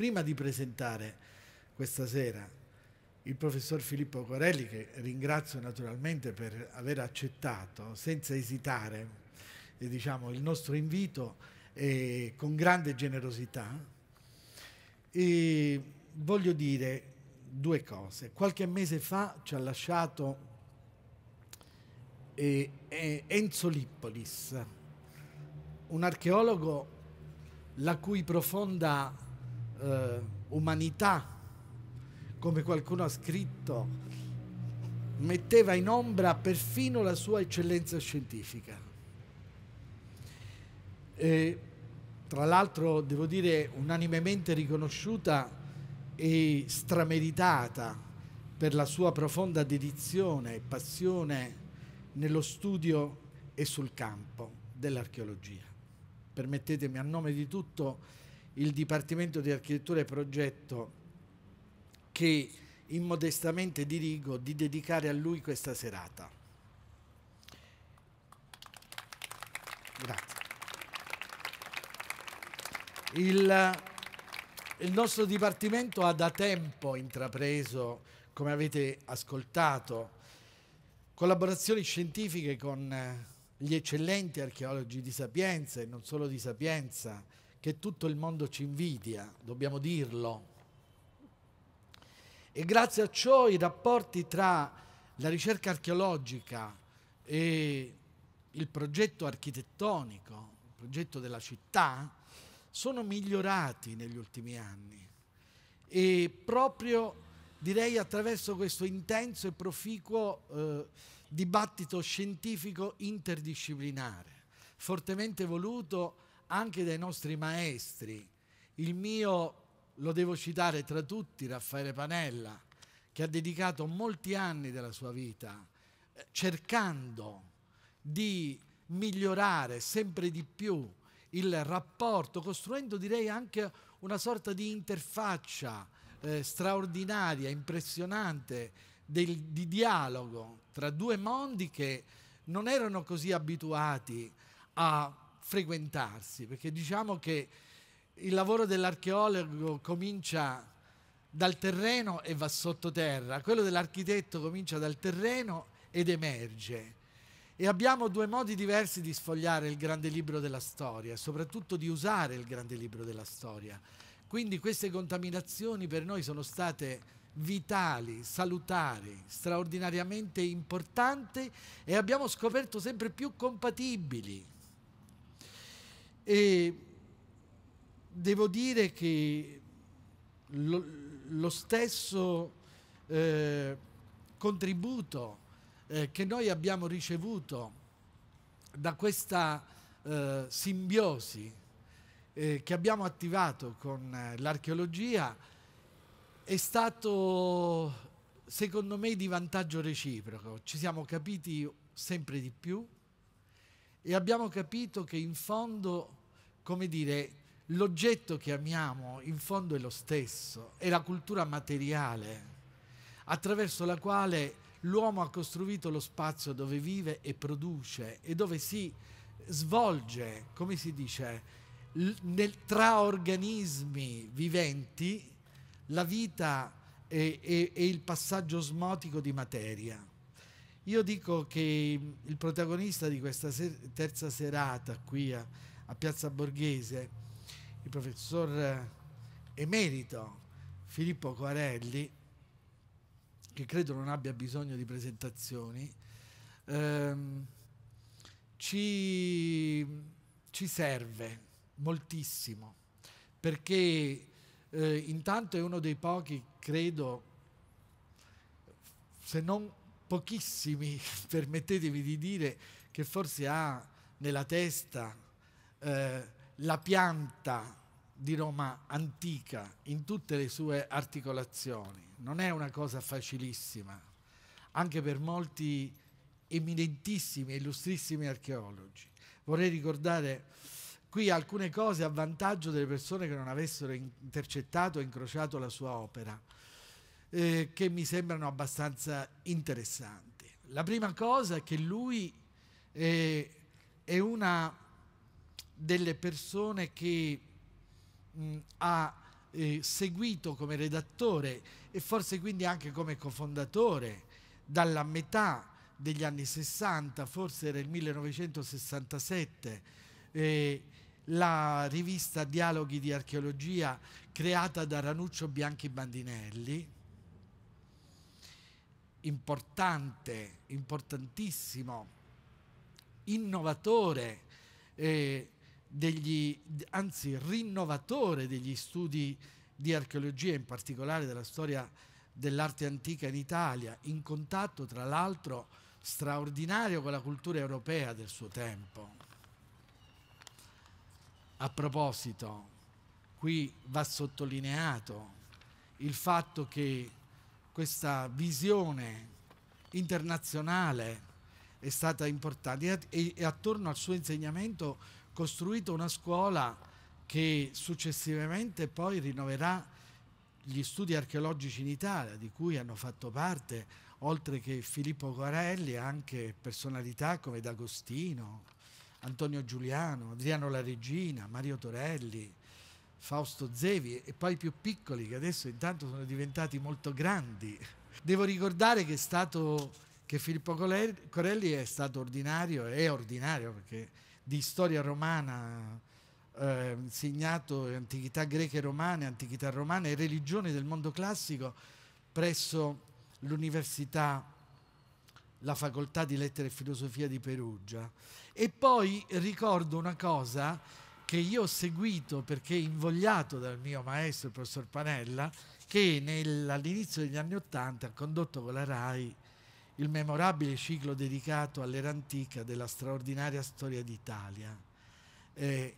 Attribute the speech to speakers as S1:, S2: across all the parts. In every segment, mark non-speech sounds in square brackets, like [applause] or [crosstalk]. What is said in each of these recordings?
S1: prima di presentare questa sera il professor Filippo Corelli, che ringrazio naturalmente per aver accettato senza esitare eh, diciamo, il nostro invito eh, con grande generosità, e voglio dire due cose. Qualche mese fa ci ha lasciato eh, eh, Enzo Lippolis, un archeologo la cui profonda eh, umanità, come qualcuno ha scritto, metteva in ombra perfino la sua eccellenza scientifica. E, tra l'altro, devo dire, unanimemente riconosciuta e strameritata per la sua profonda dedizione e passione nello studio e sul campo dell'archeologia. Permettetemi a nome di tutto il Dipartimento di Architettura e Progetto che immodestamente dirigo di dedicare a lui questa serata. Grazie. Il, il nostro Dipartimento ha da tempo intrapreso, come avete ascoltato, collaborazioni scientifiche con gli eccellenti archeologi di Sapienza e non solo di Sapienza, che tutto il mondo ci invidia, dobbiamo dirlo. E grazie a ciò i rapporti tra la ricerca archeologica e il progetto architettonico, il progetto della città, sono migliorati negli ultimi anni. E proprio direi attraverso questo intenso e proficuo eh, dibattito scientifico interdisciplinare, fortemente voluto anche dai nostri maestri. Il mio, lo devo citare tra tutti, Raffaele Panella, che ha dedicato molti anni della sua vita eh, cercando di migliorare sempre di più il rapporto, costruendo direi anche una sorta di interfaccia eh, straordinaria, impressionante, del, di dialogo tra due mondi che non erano così abituati a frequentarsi, perché diciamo che il lavoro dell'archeologo comincia dal terreno e va sottoterra, quello dell'architetto comincia dal terreno ed emerge. E abbiamo due modi diversi di sfogliare il grande libro della storia, soprattutto di usare il grande libro della storia. Quindi queste contaminazioni per noi sono state vitali, salutari, straordinariamente importanti e abbiamo scoperto sempre più compatibili e devo dire che lo, lo stesso eh, contributo eh, che noi abbiamo ricevuto da questa eh, simbiosi eh, che abbiamo attivato con eh, l'archeologia è stato secondo me di vantaggio reciproco. Ci siamo capiti sempre di più e abbiamo capito che in fondo come dire, l'oggetto che amiamo in fondo è lo stesso, è la cultura materiale attraverso la quale l'uomo ha costruito lo spazio dove vive e produce e dove si svolge, come si dice, nel, tra organismi viventi la vita e, e, e, il passaggio osmotico di materia. Io dico che il protagonista di questa ser terza serata qui a a Piazza Borghese il professor emerito Filippo Coarelli, che credo non abbia bisogno di presentazioni, ehm, ci, ci, serve moltissimo, perché eh, intanto è uno dei pochi, credo, se non pochissimi, [laughs] permettetemi di dire, che forse ha nella testa eh, la pianta di Roma antica in tutte le sue articolazioni. Non è una cosa facilissima, anche per molti eminentissimi e illustrissimi archeologi. Vorrei ricordare qui alcune cose a vantaggio delle persone che non avessero intercettato e incrociato la sua opera, eh, che mi sembrano abbastanza interessanti. La prima cosa è che lui eh, è una delle persone che mh, mm, ha eh, seguito come redattore e forse quindi anche come cofondatore dalla metà degli anni 60, forse era il 1967, eh, la rivista Dialoghi di archeologia creata da Ranuccio Bianchi Bandinelli, importante, importantissimo, innovatore eh, degli, anzi rinnovatore degli studi di archeologia, in particolare della storia dell'arte antica in Italia, in contatto tra l'altro straordinario con la cultura europea del suo tempo. A proposito, qui va sottolineato il fatto che questa visione internazionale è stata importante e, e attorno al suo insegnamento costruito una scuola che successivamente poi rinnoverà gli studi archeologici in Italia, di cui hanno fatto parte, oltre che Filippo Guarelli, anche personalità come D'Agostino, Antonio Giuliano, Adriano La Regina, Mario Torelli, Fausto Zevi e poi i più piccoli che adesso intanto sono diventati molto grandi. Devo ricordare che, stato, che Filippo Corelli è stato ordinario, è ordinario perché di storia romana, eh, insegnato antichità greche e romane, antichità romana e religioni del mondo classico presso l'università, la facoltà di lettere e filosofia di Perugia. E poi ricordo una cosa che io ho seguito perché invogliato dal mio maestro, il professor Panella, che all'inizio degli anni Ottanta ha condotto con la RAI il memorabile ciclo dedicato all'era antica della straordinaria storia d'Italia, eh,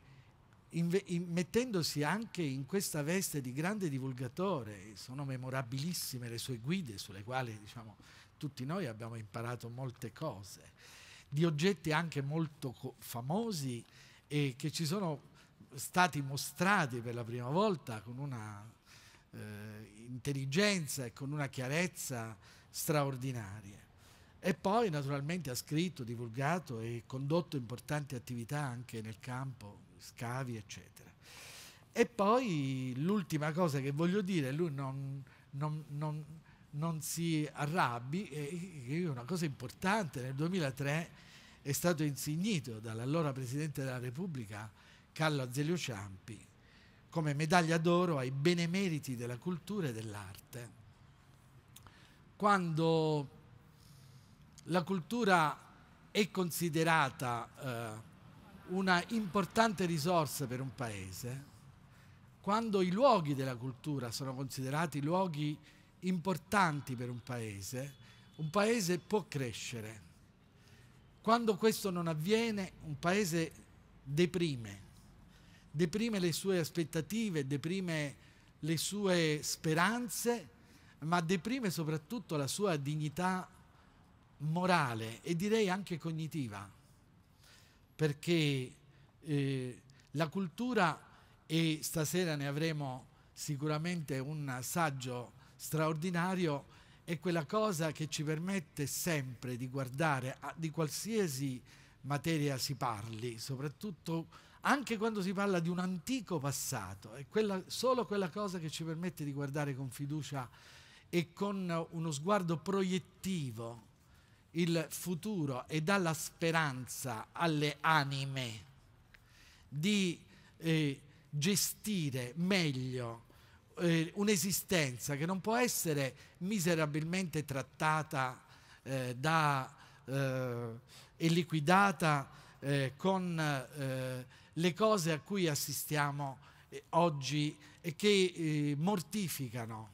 S1: mettendosi anche in questa veste di grande divulgatore. Sono memorabilissime le sue guide sulle quali diciamo, tutti noi abbiamo imparato molte cose, di oggetti anche molto famosi e che ci sono stati mostrati per la prima volta con una eh, intelligenza e con una chiarezza straordinarie. E poi naturalmente ha scritto, divulgato e condotto importanti attività anche nel campo, scavi, eccetera. E poi l'ultima cosa che voglio dire, lui non, non, non, non si arrabbi, è una cosa importante, nel 2003 è stato insignito dall'allora Presidente della Repubblica Carlo Azeglio Ciampi come medaglia d'oro ai benemeriti della cultura e dell'arte. Quando la cultura è considerata eh, una importante risorsa per un paese quando i luoghi della cultura sono considerati luoghi importanti per un paese, un paese può crescere. Quando questo non avviene, un paese deprime, deprime le sue aspettative, deprime le sue speranze, ma deprime soprattutto la sua dignità morale e direi anche cognitiva, perché eh, la cultura, e stasera ne avremo sicuramente un saggio straordinario, è quella cosa che ci permette sempre di guardare a, di qualsiasi materia si parli, soprattutto anche quando si parla di un antico passato, è quella, solo quella cosa che ci permette di guardare con fiducia e con uno sguardo proiettivo il futuro e dà la speranza alle anime di eh, gestire meglio eh, un'esistenza che non può essere miserabilmente trattata eh, da, eh, e liquidata eh, con eh, le cose a cui assistiamo oggi e che mortificano,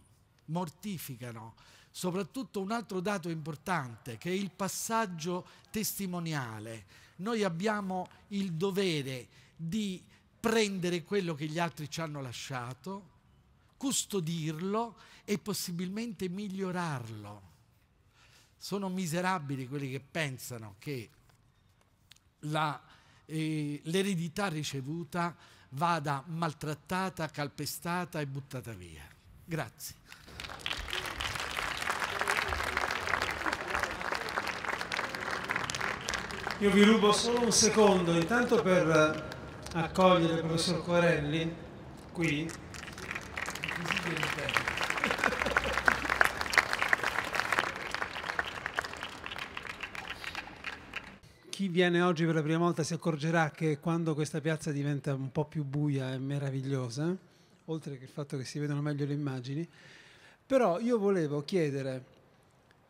S1: mortificano soprattutto un altro dato importante che è il passaggio testimoniale. Noi abbiamo il dovere di prendere quello che gli altri ci hanno lasciato, custodirlo e possibilmente migliorarlo. Sono miserabili quelli che pensano che la, eh, l'eredità ricevuta vada maltrattata, calpestata e buttata via. Grazie.
S2: Io vi rubo solo un secondo, intanto per eh, accogliere il professor Corelli qui. Chi viene oggi per la prima volta si accorgerà che quando questa piazza diventa un po' più buia e meravigliosa, oltre che il fatto che si vedono meglio le immagini, però io volevo chiedere,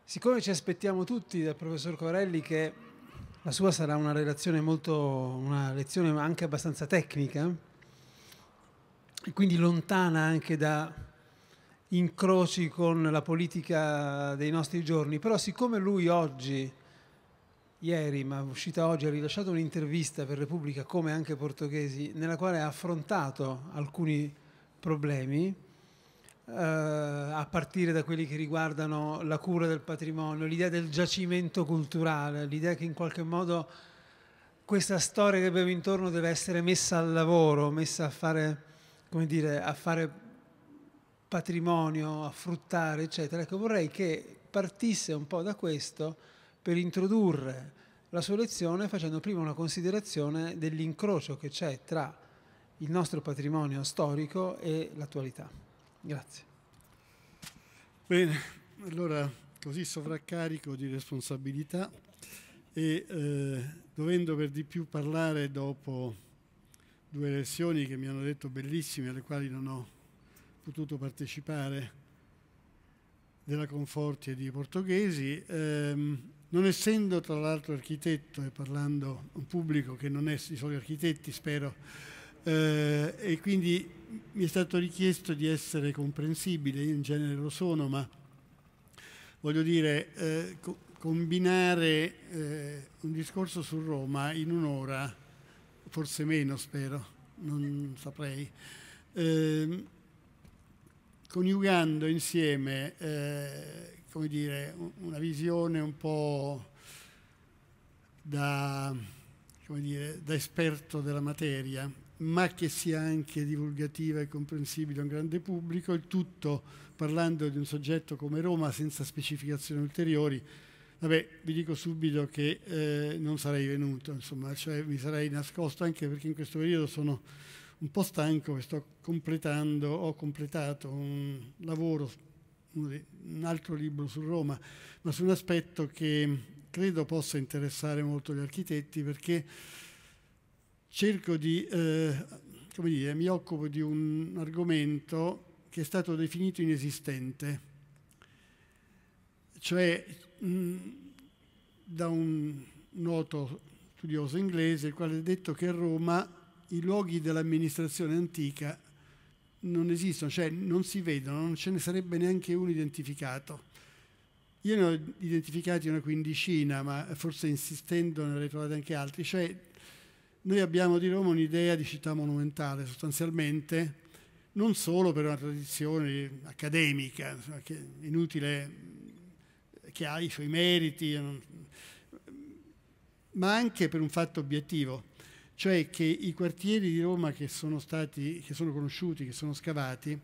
S2: siccome ci aspettiamo tutti dal professor Corelli che la sua sarà una relazione molto, una lezione anche abbastanza tecnica e quindi lontana anche da incroci con la politica dei nostri giorni, però siccome lui oggi, ieri, ma uscita oggi, ha rilasciato un'intervista per Repubblica come anche Portoghesi, nella quale ha affrontato alcuni problemi, eh, a partire da quelli che riguardano la cura del patrimonio, l'idea del giacimento culturale, l'idea che in qualche modo questa storia che abbiamo intorno deve essere messa al lavoro, messa a fare, come dire, a fare patrimonio, a fruttare, eccetera. Ecco, vorrei che partisse un po' da questo per introdurre la sua lezione facendo prima una considerazione dell'incrocio che c'è tra il nostro patrimonio storico e l'attualità. Grazie.
S3: Bene, allora così sovraccarico di responsabilità e eh, dovendo per di più parlare dopo due lezioni che mi hanno detto bellissime, alle quali non ho potuto partecipare, della Conforti e di Portoghesi, ehm, non essendo tra l'altro architetto e parlando a un pubblico che non è di soli architetti, spero, eh, e quindi mi è stato richiesto di essere comprensibile, io in genere lo sono, ma voglio dire, eh, co- combinare eh, un discorso su Roma in un'ora, forse meno spero, non saprei, eh, coniugando insieme eh, come dire, una visione un po' da, dire, da esperto della materia ma che sia anche divulgativa e comprensibile a un grande pubblico, il tutto parlando di un soggetto come Roma senza specificazioni ulteriori. Vabbè, vi dico subito che eh, non sarei venuto, insomma, cioè mi sarei nascosto anche perché in questo periodo sono un po' stanco e sto completando, ho completato un lavoro, un altro libro su Roma, ma su un aspetto che credo possa interessare molto gli architetti perché cerco di, eh, come dire, mi occupo di un argomento che è stato definito inesistente, cioè mm, da un noto studioso inglese il quale ha detto che a Roma i luoghi dell'amministrazione antica non esistono, cioè non si vedono, non ce ne sarebbe neanche uno identificato. Io ne ho identificati una quindicina, ma forse insistendo ne ho trovati anche altri, cioè noi abbiamo di Roma un'idea di città monumentale sostanzialmente, non solo per una tradizione accademica, insomma, che è inutile eh, che ha i suoi meriti, eh, ma anche per un fatto obiettivo, cioè che i quartieri di Roma che sono, stati, che sono conosciuti, che sono scavati,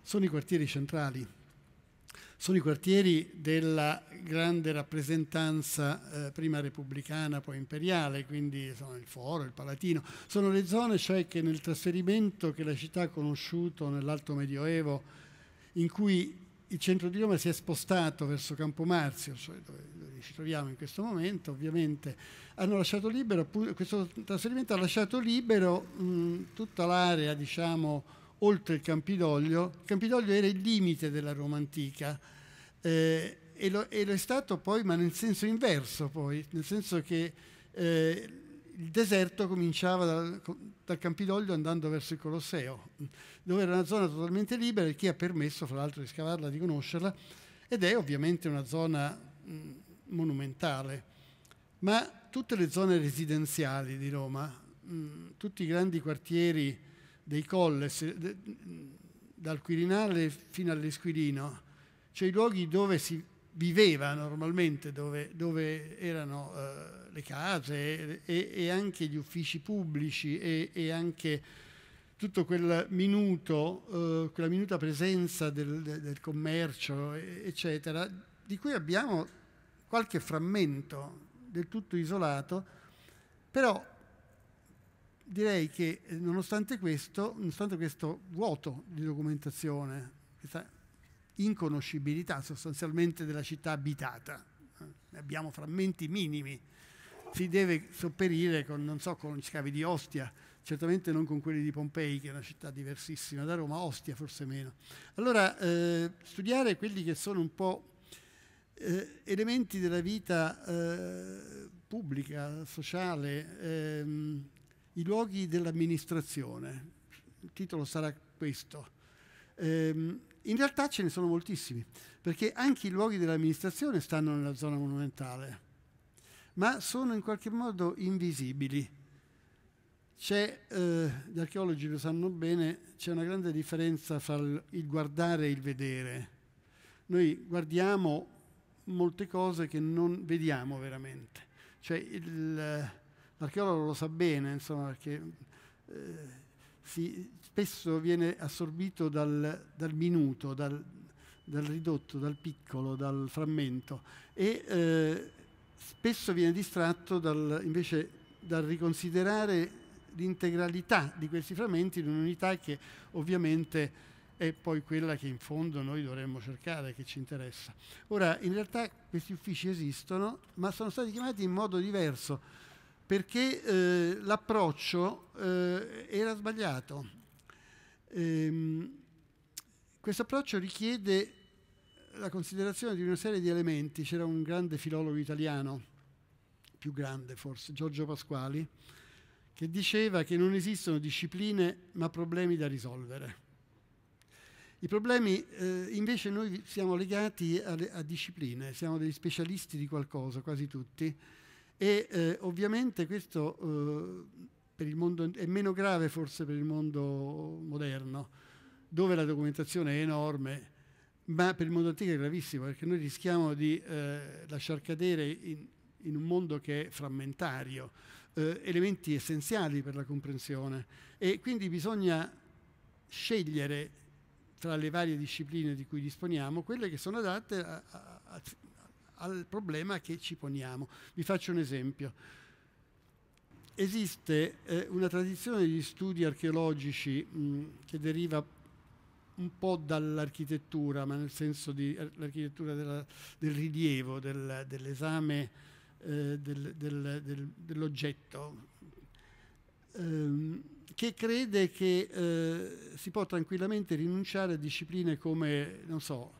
S3: sono i quartieri centrali sono i quartieri della grande rappresentanza eh, prima repubblicana, poi imperiale, quindi sono il Foro, il Palatino, sono le zone cioè che nel trasferimento che la città ha conosciuto nell'Alto Medioevo, in cui il centro di Roma si è spostato verso Campomarzio, cioè dove ci troviamo in questo momento, ovviamente, libero, questo trasferimento ha lasciato libero mh, tutta l'area, diciamo, oltre il Campidoglio. Il Campidoglio era il limite della Roma antica eh, e, lo, e, lo, è stato poi, ma nel senso inverso poi, nel senso che eh, il deserto cominciava dal, dal, Campidoglio andando verso il Colosseo, dove era una zona totalmente libera e chi ha permesso, fra l'altro, di scavarla, di conoscerla, ed è ovviamente una zona mh, monumentale. Ma tutte le zone residenziali di Roma, mh, tutti i grandi quartieri dei colles, eh, de, dal Quirinale fino all'Esquirino, cioè i luoghi dove si viveva normalmente, dove, dove erano eh, le case e, e, anche gli uffici pubblici e, e anche tutto quel minuto, eh, quella minuta presenza del, del commercio, eccetera, di cui abbiamo qualche frammento del tutto isolato, però direi che eh, nonostante questo, nonostante questo vuoto di documentazione, questa inconoscibilità sostanzialmente della città abitata, ne eh, abbiamo frammenti minimi, si deve sopperire con, non so, con gli scavi di Ostia, certamente non con quelli di Pompei, che è una città diversissima da Roma, Ostia forse meno. Allora, eh, studiare quelli che sono un po' eh, elementi della vita eh, pubblica, sociale, ehm, i luoghi dell'amministrazione. Il titolo sarà questo. Ehm, in realtà ce ne sono moltissimi, perché anche i luoghi dell'amministrazione stanno nella zona monumentale, ma sono in qualche modo invisibili. C'è, eh, gli archeologi lo sanno bene, c'è una grande differenza fra il guardare e il vedere. Noi guardiamo molte cose che non vediamo veramente. Cioè il, l'archeologo lo sa bene, insomma, perché eh, si, spesso viene assorbito dal, dal minuto, dal, dal, ridotto, dal piccolo, dal frammento e eh, spesso viene distratto dal, invece dal riconsiderare l'integralità di questi frammenti in un'unità che ovviamente è poi quella che in fondo noi dovremmo cercare, che ci interessa. Ora, in realtà questi uffici esistono, ma sono stati chiamati in modo diverso perché eh, l'approccio eh, era sbagliato. Ehm, questo approccio richiede la considerazione di una serie di elementi. C'era un grande filologo italiano, più grande forse, Giorgio Pasquali, che diceva che non esistono discipline ma problemi da risolvere. I problemi, eh, invece, noi siamo legati a, a discipline, siamo degli specialisti di qualcosa, quasi tutti, e eh, ovviamente questo eh, per il mondo, è meno grave forse per il mondo moderno, dove la documentazione è enorme, ma per il mondo antico è gravissimo, perché noi rischiamo di eh, lasciar cadere in, in un mondo che è frammentario, eh, elementi essenziali per la comprensione. E quindi bisogna scegliere tra le varie discipline di cui disponiamo quelle che sono adatte a, a, a al problema che ci poniamo. Vi faccio un esempio. Esiste eh, una tradizione di studi archeologici mh, che deriva un po' dall'architettura, ma nel senso dell'architettura eh, del rilievo, del, dell'esame eh, del, del, dell'oggetto, ehm, che crede che eh, si può tranquillamente rinunciare a discipline come, non so,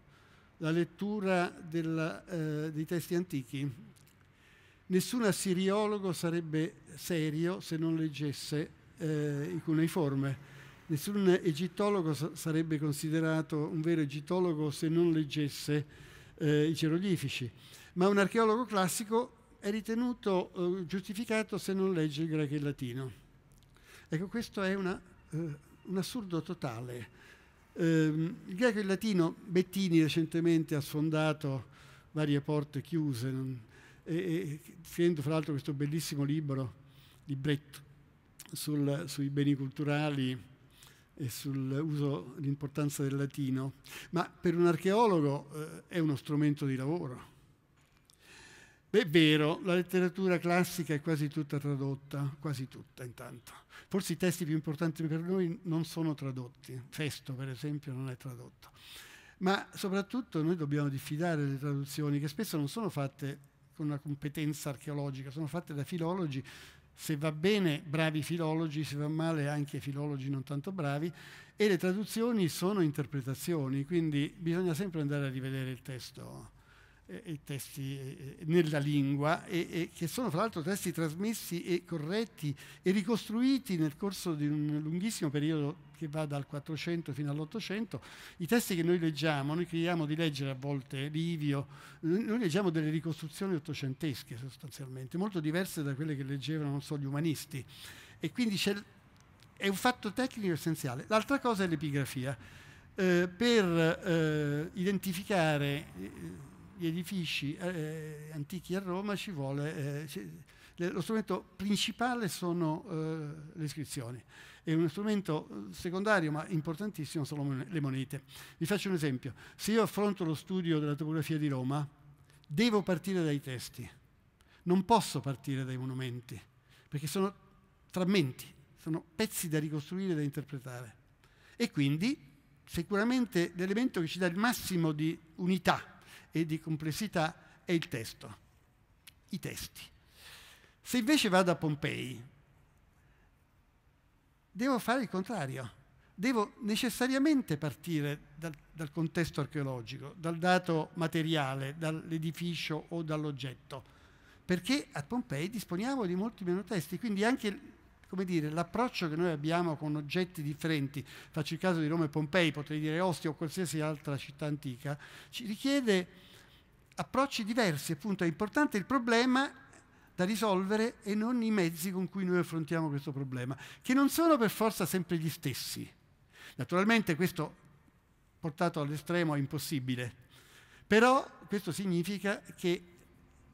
S3: la lettura della, eh, dei testi antichi. Nessun assiriologo sarebbe serio se non leggesse eh, i cuneiforme. Nessun egittologo sarebbe considerato un vero egittologo se non leggesse eh, i ceroglifici. Ma un archeologo classico è ritenuto eh, giustificato se non legge il greco e il latino. Ecco, questo è una, eh, un assurdo totale Ehm, il greco e il latino, Bettini recentemente ha sfondato varie porte chiuse, non, e, e, scrivendo fra l'altro questo bellissimo libro, libretto, sul, sui beni culturali e sull'uso, l'importanza del latino, ma per un archeologo eh, è uno strumento di lavoro. Beh, è vero, la letteratura classica è quasi tutta tradotta, quasi tutta intanto. Forse i testi più importanti per noi non sono tradotti, Festo per esempio non è tradotto. Ma soprattutto noi dobbiamo diffidare le traduzioni che spesso non sono fatte con una competenza archeologica, sono fatte da filologi, se va bene bravi filologi, se va male anche filologi non tanto bravi, e le traduzioni sono interpretazioni, quindi bisogna sempre andare a rivedere il testo i testi nella lingua e, e, che sono fra l'altro testi trasmessi e corretti e ricostruiti nel corso di un lunghissimo periodo che va dal 400 fino all'800. I testi che noi leggiamo, noi crediamo di leggere a volte Livio, noi leggiamo delle ricostruzioni ottocentesche sostanzialmente, molto diverse da quelle che leggevano so, gli umanisti e quindi è un fatto tecnico essenziale. L'altra cosa è l'epigrafia. Eh, per eh, identificare eh, gli edifici eh, eh, antichi a Roma ci vuole... Eh, le, lo strumento principale sono eh, le iscrizioni e uno strumento secondario ma importantissimo sono le monete. Vi faccio un esempio. Se io affronto lo studio della topografia di Roma, devo partire dai testi, non posso partire dai monumenti, perché sono frammenti, sono pezzi da ricostruire e da interpretare. E quindi sicuramente l'elemento che ci dà il massimo di unità e di complessità è il testo, i testi. Se invece vado a Pompei, devo fare il contrario, devo necessariamente partire dal, dal contesto archeologico, dal dato materiale, dall'edificio o dall'oggetto, perché a Pompei disponiamo di molti meno testi, quindi anche come dire, l'approccio che noi abbiamo con oggetti differenti, faccio il caso di Roma e Pompei, potrei dire Ostia o qualsiasi altra città antica, ci richiede approcci diversi, appunto è importante il problema da risolvere e non i mezzi con cui noi affrontiamo questo problema, che non sono per forza sempre gli stessi. Naturalmente questo portato all'estremo è impossibile, però questo significa che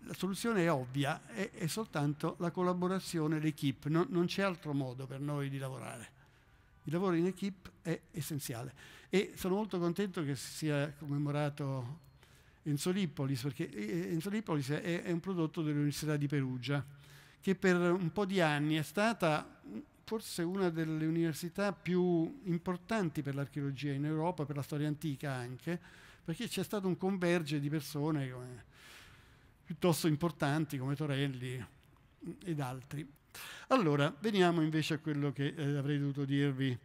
S3: la soluzione è ovvia, è, è soltanto la collaborazione, l'equipe, non, non c'è altro modo per noi di lavorare. Il lavoro in equip è essenziale e sono molto contento che si sia commemorato Enzo Lippolis, perché eh, eh, Enzo Lippolis è, è un prodotto dell'Università di Perugia, che per un po' di anni è stata forse una delle università più importanti per l'archeologia in Europa, per la storia antica anche, perché c'è stato un convergere di persone come piuttosto importanti come Torelli ed altri. Allora, veniamo invece a quello che eh, avrei dovuto dirvi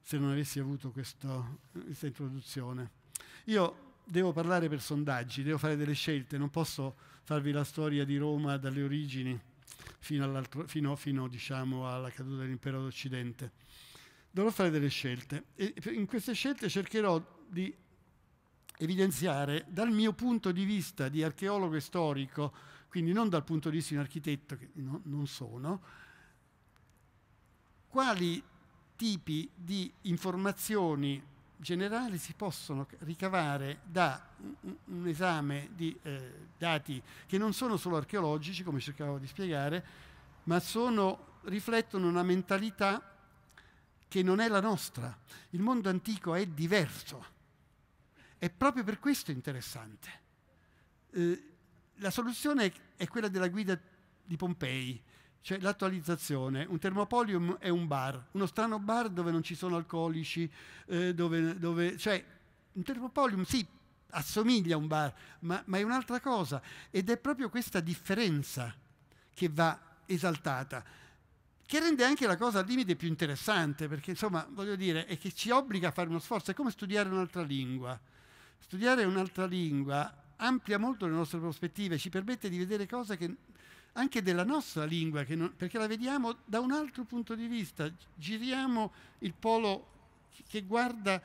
S3: se non avessi avuto questo, questa introduzione. Io devo parlare per sondaggi, devo fare delle scelte, non posso farvi la storia di Roma dalle origini fino, fino, fino diciamo, alla caduta dell'impero d'Occidente. Dovrò fare delle scelte e in queste scelte cercherò di evidenziare dal mio punto di vista di archeologo e storico, quindi non dal punto di vista di un architetto, che no, non sono, quali tipi di informazioni generali si possono ricavare da un, esame di eh, dati che non sono solo archeologici, come cercavo di spiegare, ma sono, riflettono una mentalità che non è la nostra. Il mondo antico è diverso è proprio per questo interessante. Eh, la soluzione è quella della guida di Pompei, cioè l'attualizzazione. Un termopolium è un bar, uno strano bar dove non ci sono alcolici, eh, dove, dove, cioè un termopolium sì, assomiglia a un bar, ma, ma è un'altra cosa. Ed è proprio questa differenza che va esaltata che rende anche la cosa al limite più interessante, perché insomma, voglio dire, è che ci obbliga a fare uno sforzo, è come studiare un'altra lingua. Studiare un'altra lingua amplia molto le nostre prospettive, ci permette di vedere cose che, anche della nostra lingua, non, perché la vediamo da un altro punto di vista, giriamo il polo che guarda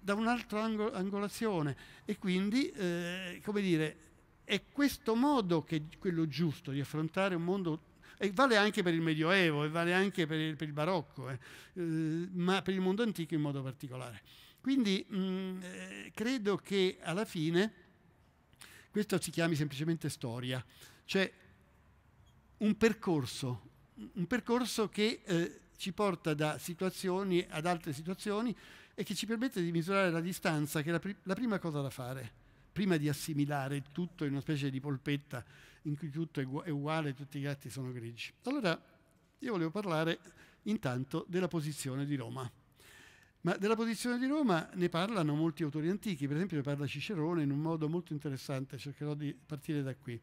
S3: da un'altra angol- angolazione e quindi, eh, come dire, è questo modo che è quello giusto di affrontare un mondo e vale anche per il Medioevo e vale anche per il, per il Barocco, eh, eh, ma per il mondo antico in modo particolare. Quindi mh, mm, eh, credo che alla fine questo si chiami semplicemente storia, cioè un percorso, un percorso che eh, ci porta da situazioni ad altre situazioni e che ci permette di misurare la distanza, che è la, pri- la prima cosa da fare, prima di assimilare tutto in una specie di polpetta in cui tutto è, gu- è uguale, tutti i gatti sono grigi. Allora, io volevo parlare intanto della posizione di Roma. Ma della posizione di Roma ne parlano molti autori antichi, per esempio ne parla Cicerone in un modo molto interessante, cercherò di partire da qui.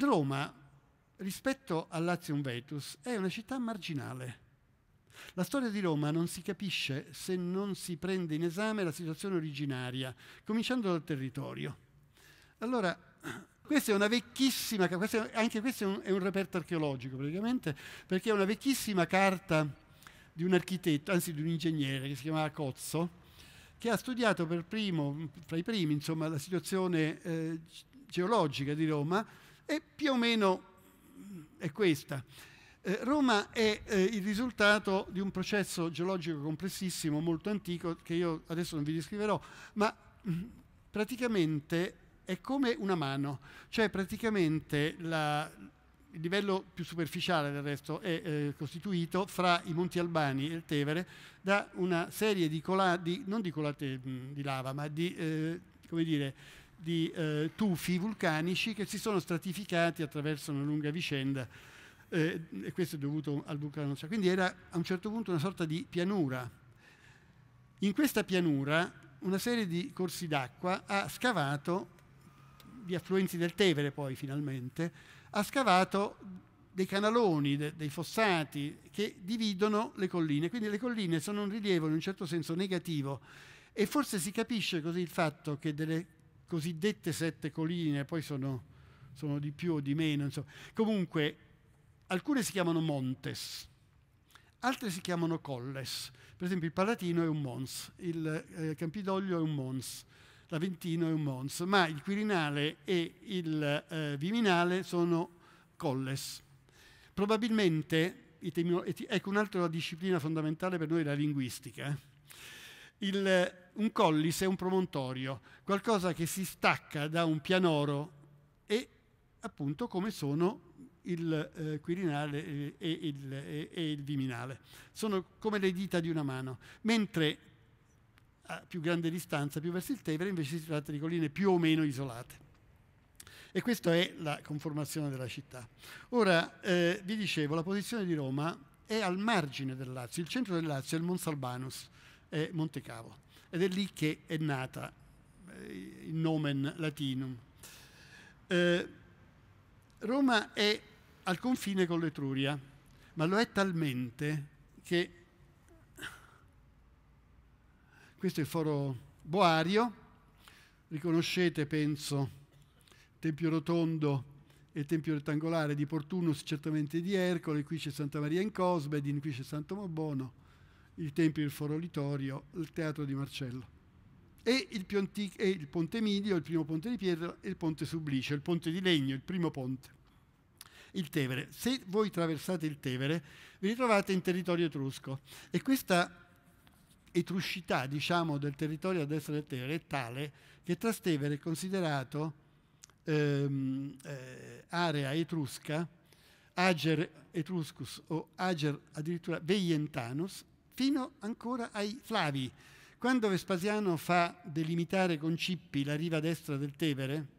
S3: Roma, rispetto a Latium Vetus, è una città marginale. La storia di Roma non si capisce se non si prende in esame la situazione originaria, cominciando dal territorio. Allora, questa è una vecchissima, anche questo è un, è un reperto archeologico praticamente, perché è una vecchissima carta di un architetto, anzi di un ingegnere che si chiamava Cozzo, che ha studiato per primo, fra i primi, insomma, la situazione eh, geologica di Roma e più o meno mm, è questa. Eh, Roma è eh, il risultato di un processo geologico complessissimo, molto antico, che io adesso non vi descriverò, ma mh, mm, praticamente è come una mano, cioè praticamente la, il livello più superficiale del resto è eh, costituito fra i Monti Albani e il Tevere da una serie di colati, non di colate di lava, ma di, eh, come dire, di eh, tufi vulcanici che si sono stratificati attraverso una lunga vicenda eh, e questo è dovuto al vulcano. Quindi era a un certo punto una sorta di pianura. In questa pianura una serie di corsi d'acqua ha scavato gli affluenzi del Tevere poi finalmente ha scavato dei canaloni, de, dei fossati che dividono le colline. Quindi le colline sono un rilievo in un certo senso negativo e forse si capisce così il fatto che delle cosiddette sette colline, poi sono, sono di più o di meno, insomma. comunque alcune si chiamano montes, altre si chiamano colles. Per esempio il Palatino è un mons, il eh, Campidoglio è un mons l'Aventino è un Mons, ma il Quirinale e il eh, Viminale sono colles. Probabilmente, ecco un'altra disciplina fondamentale per noi la linguistica. Eh. Il, eh, un collis è un promontorio, qualcosa che si stacca da un pianoro e appunto come sono il eh, Quirinale e, e, il, e, e il Viminale. Sono come le dita di una mano, mentre a più grande distanza, più verso il Tevere, invece si tratta di colline più o meno isolate. E questa è la conformazione della città. Ora, eh, vi dicevo, la posizione di Roma è al margine del Lazio, il centro del Lazio è il Monsalbanus, è Montecavo, ed è lì che è nata eh, il nomen latinum. Eh, Roma è al confine con l'Etruria, ma lo è talmente che questo è il foro boario, riconoscete penso Tempio Rotondo e Tempio Rettangolare di Portunus, certamente di Ercole, qui c'è Santa Maria in Cosbe, qui c'è Santo Morbono, il Tempio del Foro Litorio, il Teatro di Marcello. E il, Piontic, e il Ponte Midio, il primo ponte di pietra, e il Ponte Sublicio, il ponte di legno, il primo ponte il Tevere. Se voi traversate il Tevere, vi ritrovate in territorio etrusco e questa etrucità diciamo, del territorio a destra del Tevere è tale che Trastevere è considerato ehm, eh, area etrusca, ager etruscus o ager addirittura veientanus, fino ancora ai Flavi. Quando Vespasiano fa delimitare con Cippi la riva destra del Tevere,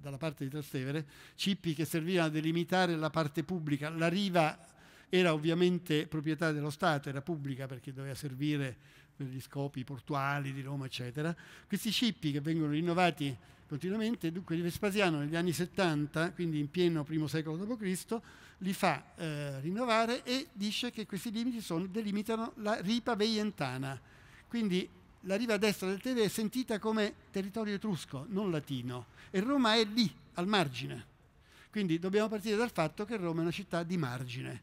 S3: dalla parte di Trastevere, Cippi che serviva a delimitare la parte pubblica, la riva era ovviamente proprietà dello Stato, era pubblica perché doveva servire per gli scopi portuali di Roma, eccetera. Questi cippi che vengono rinnovati continuamente, dunque Vespasiano negli anni 70, quindi in pieno primo secolo d.C., li fa eh, rinnovare e dice che questi limiti sono, delimitano la ripa veientana. Quindi la riva destra del Tevere è sentita come territorio etrusco, non latino, e Roma è lì, al margine. Quindi dobbiamo partire dal fatto che Roma è una città di margine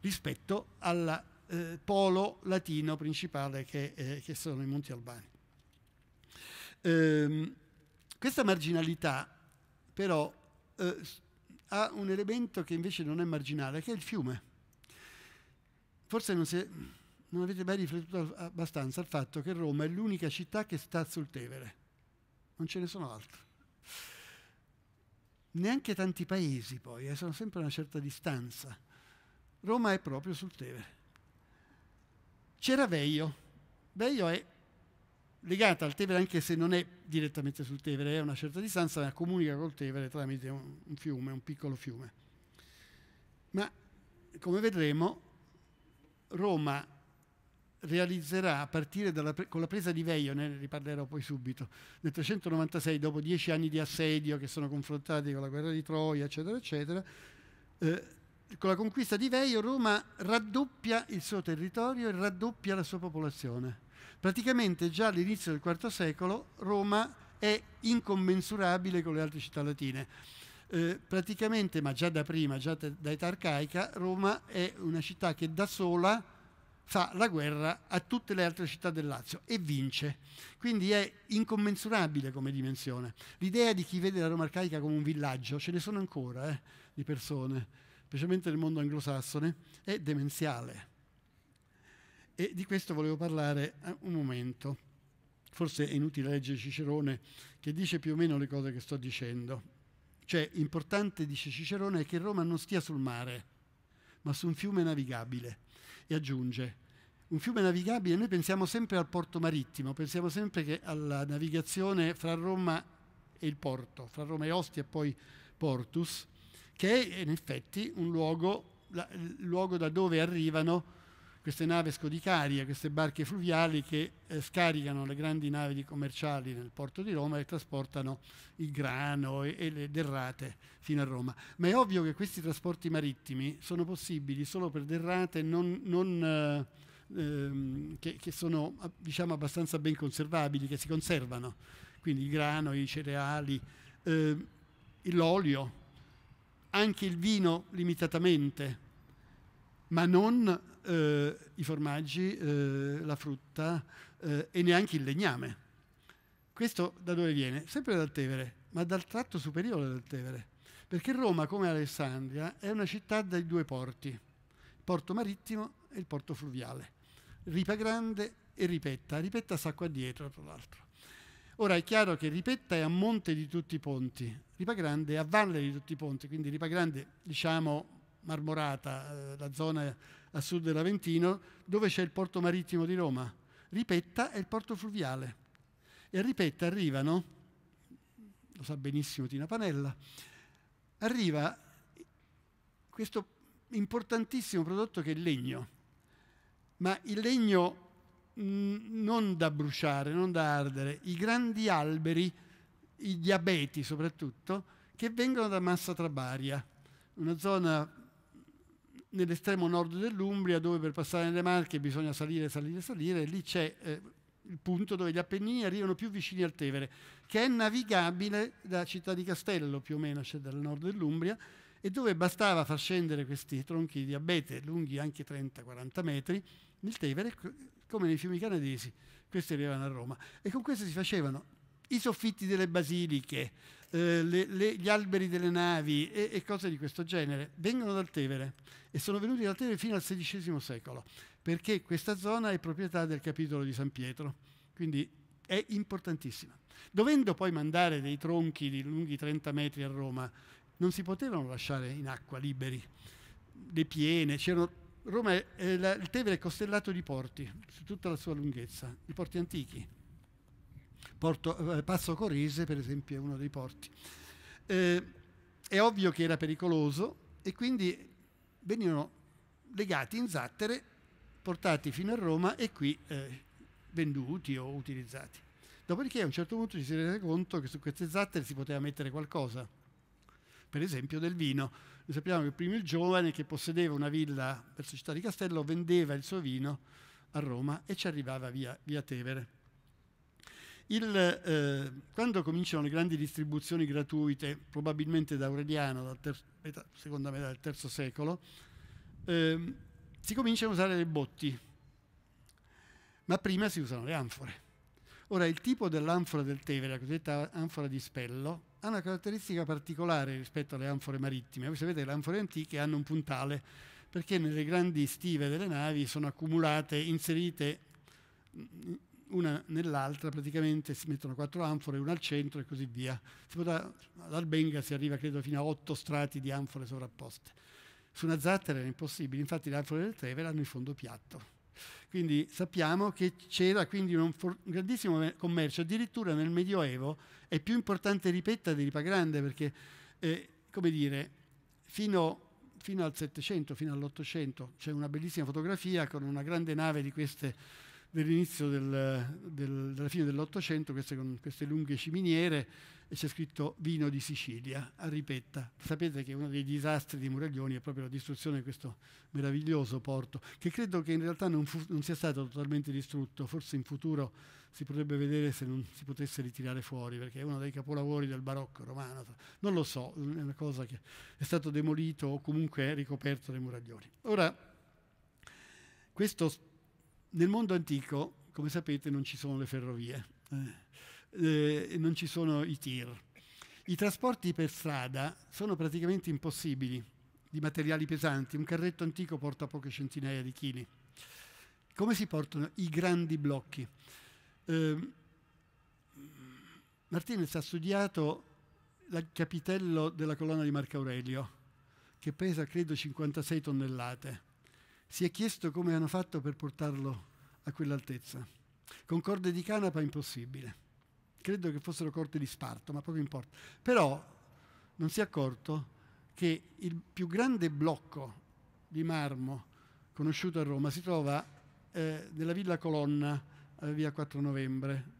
S3: rispetto alla eh, polo latino principale che, eh, che, sono i Monti Albani. Ehm, questa marginalità però eh, ha un elemento che invece non è marginale, che è il fiume. Forse non, è, non avete mai riflettuto abbastanza al fatto che Roma è l'unica città che sta sul Tevere, non ce ne sono altre neanche tanti paesi poi, eh, sono sempre a una certa distanza. Roma è proprio sul Tevere. C'era Veio. Veio è legata al Tevere anche se non è direttamente sul Tevere, è a una certa distanza, ma comunica col Tevere tramite un, fiume, un piccolo fiume. Ma come vedremo, Roma realizzerà a partire dalla, con la presa di Veio, ne riparlerò poi subito, nel 396, dopo dieci anni di assedio che sono confrontati con la guerra di Troia, eccetera, eccetera, eh, con la conquista di Veio Roma raddoppia il suo territorio e raddoppia la sua popolazione. Praticamente già all'inizio del IV secolo Roma è incommensurabile con le altre città latine. Eh, praticamente, ma già da prima, già da età arcaica, Roma è una città che da sola fa la guerra a tutte le altre città del Lazio e vince. Quindi è incommensurabile come dimensione. L'idea di chi vede la Roma arcaica come un villaggio, ce ne sono ancora eh, di persone specialmente nel mondo anglosassone, è demenziale. E di questo volevo parlare eh, un momento. Forse è inutile leggere Cicerone che dice più o meno le cose che sto dicendo. Cioè, importante, dice Cicerone, è che Roma non stia sul mare, ma su un fiume navigabile. E aggiunge, un fiume navigabile, noi pensiamo sempre al porto marittimo, pensiamo sempre alla navigazione fra Roma e il porto, fra Roma e Ostia e poi Portus, che è in effetti un luogo, la, luogo da dove arrivano queste navi scodicarie, queste barche fluviali che eh, scaricano le grandi navi commerciali nel porto di Roma e trasportano il grano e, e, le derrate fino a Roma. Ma è ovvio che questi trasporti marittimi sono possibili solo per derrate non, non, eh, ehm, che, che, sono diciamo, abbastanza ben conservabili, che si conservano, quindi il grano, i cereali, eh, l'olio, anche il vino limitatamente, ma non eh, i formaggi, eh, la frutta eh, e neanche il legname. Questo da dove viene? Sempre dal Tevere, ma dal tratto superiore del Tevere, perché Roma, come Alessandria, è una città dai due porti, il porto marittimo e il porto fluviale, Ripa Grande e Ripetta. Ripetta sta qua dietro, tra l'altro. Ora è chiaro che Ripetta è a monte di tutti i ponti, Ripa Grande è a valle di tutti i ponti, quindi Ripa Grande, diciamo, Marmorata, eh, la zona a sud dell'Aventino, dove c'è il porto marittimo di Roma. Ripetta è il porto fluviale. E a Ripetta arrivano, lo sa benissimo Tina Panella, arriva questo importantissimo prodotto che è il legno. Ma il legno Mm, non da bruciare, non da ardere, i grandi alberi, i diabeti soprattutto, che vengono da Massa Trabaria, una zona nell'estremo nord dell'Umbria dove per passare nelle Marche bisogna salire, salire, salire, e lì c'è eh, il punto dove gli Appennini arrivano più vicini al Tevere, che è navigabile da Città di Castello più o meno, c'è cioè dal nord dell'Umbria, e dove bastava far scendere questi tronchi di abete lunghi anche 30-40 metri il Tevere come nei fiumi canadesi, questi arrivavano a Roma. E con queste si facevano i soffitti delle basiliche, eh, le, le, gli alberi delle navi e, e, cose di questo genere. Vengono dal Tevere e sono venuti dal Tevere fino al XVI secolo, perché questa zona è proprietà del capitolo di San Pietro, quindi è importantissima. Dovendo poi mandare dei tronchi di lunghi 30 metri a Roma, non si potevano lasciare in acqua liberi. Le piene, c'erano Roma è, è la, il Tevere è costellato di porti, su tutta la sua lunghezza, di porti antichi. Porto, eh, Passo Corese, per esempio, è uno dei porti. Eh, è ovvio che era pericoloso e quindi venivano legati in zattere, portati fino a Roma e qui eh, venduti o utilizzati. Dopodiché a un certo punto ci si rese conto che su queste zattere si poteva mettere qualcosa, per esempio del vino noi sappiamo che prima il giovane che possedeva una villa verso Città di Castello vendeva il suo vino a Roma e ci arrivava via, via Tevere. Il, eh, quando cominciano le grandi distribuzioni gratuite, probabilmente da Aureliano, dalla metà, seconda metà del III secolo, eh, si cominciano a usare le botti, ma prima si usano le anfore. Ora, il tipo dell'anfora del Tevere, la cosiddetta anfora di spello, ha una caratteristica particolare rispetto alle anfore marittime. Voi sapete che le anfore antiche hanno un puntale, perché nelle grandi stive delle navi sono accumulate, inserite una nell'altra, praticamente si mettono quattro anfore, una al centro e così via. Si potrà, all'Albenga si arriva credo fino a otto strati di anfore sovrapposte. Su una zattera era impossibile, infatti le anfore del Tevere hanno il fondo piatto, quindi sappiamo che c'era quindi un grandissimo commercio, addirittura nel Medioevo è più importante Ripetta di Ripa Grande perché, eh, come dire, fino, fino al Settecento, fino all'Ottocento c'è una bellissima fotografia con una grande nave di queste dell'inizio del, del, della fine dell'Ottocento, queste, con queste lunghe ciminiere, e c'è scritto vino di Sicilia, a ah, ripetta. Sapete che uno dei disastri di Muraglioni è proprio la distruzione di questo meraviglioso porto, che credo che in realtà non, fu, non sia stato totalmente distrutto, forse in futuro si potrebbe vedere se non si potesse ritirare fuori, perché è uno dei capolavori del barocco romano. Non lo so, è una cosa che è stato demolito o comunque ricoperto dai muraglioni. Ora, questo nel mondo antico, come sapete, non ci sono le ferrovie, eh, eh, non ci sono i tir. I trasporti per strada sono praticamente impossibili di materiali pesanti. Un carretto antico porta poche centinaia di chili. Come si portano i grandi blocchi? Eh, Martinez ha studiato il capitello della colonna di Marco Aurelio, che pesa credo 56 tonnellate si è chiesto come hanno fatto per portarlo a quell'altezza. Con corde di canapa impossibile. Credo che fossero corde di sparto, ma poco importa. Però non si è accorto che il più grande blocco di marmo conosciuto a Roma si trova eh, nella Villa Colonna, eh, via 4 novembre,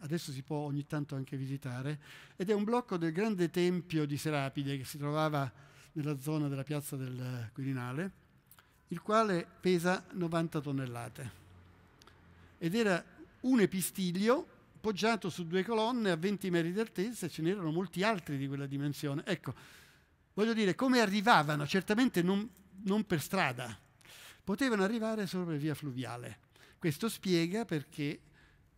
S3: adesso si può ogni tanto anche visitare, ed è un blocco del grande tempio di Serapide che si trovava nella zona della piazza del eh, Quirinale il quale pesa 90 tonnellate ed era un epistiglio poggiato su due colonne a 20 metri d'altezza e ce n'erano molti altri di quella dimensione. Ecco, voglio dire, come arrivavano? Certamente non, non per strada, potevano arrivare solo per via fluviale. Questo spiega perché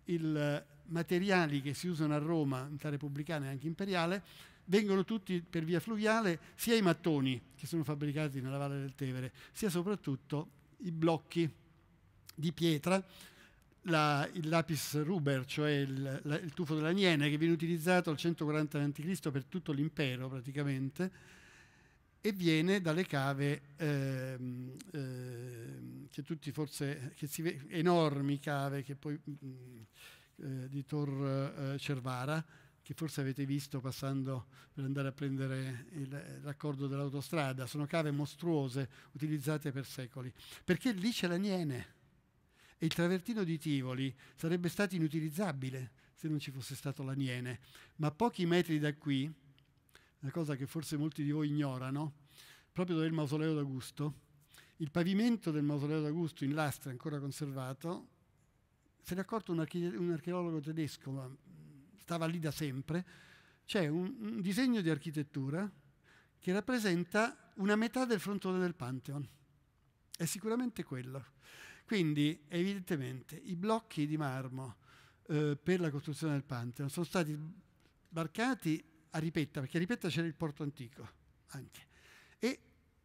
S3: i eh, materiali che si usano a Roma, in tale repubblicana e anche imperiale, vengono tutti per via fluviale sia i mattoni che sono fabbricati nella Valle del Tevere, sia soprattutto i blocchi di pietra, la, il lapis ruber, cioè il, la, il tufo della Niene, che viene utilizzato al 140 a.C. per tutto l'impero praticamente, e viene dalle cave eh, eh, che tutti forse, che si, enormi cave che poi, mh, mm, eh, di Tor eh, Cervara, che forse avete visto passando per andare a prendere il, l'accordo dell'autostrada, sono cave mostruose utilizzate per secoli, perché lì c'è l'aniene e il travertino di Tivoli sarebbe stato inutilizzabile se non ci fosse stato l'aniene. ma pochi metri da qui, una cosa che forse molti di voi ignorano, proprio dove è il mausoleo d'Augusto, il pavimento del mausoleo d'Augusto in lastre ancora conservato, se ne è accorto un, arche- un archeologo tedesco, stava lì da sempre, c'è un, un disegno di architettura che rappresenta una metà del frontone del Pantheon. È sicuramente quello. Quindi, evidentemente, i blocchi di marmo eh, per la costruzione del Pantheon sono stati sbarcati a Ripetta, perché a Ripetta c'era il porto antico anche, e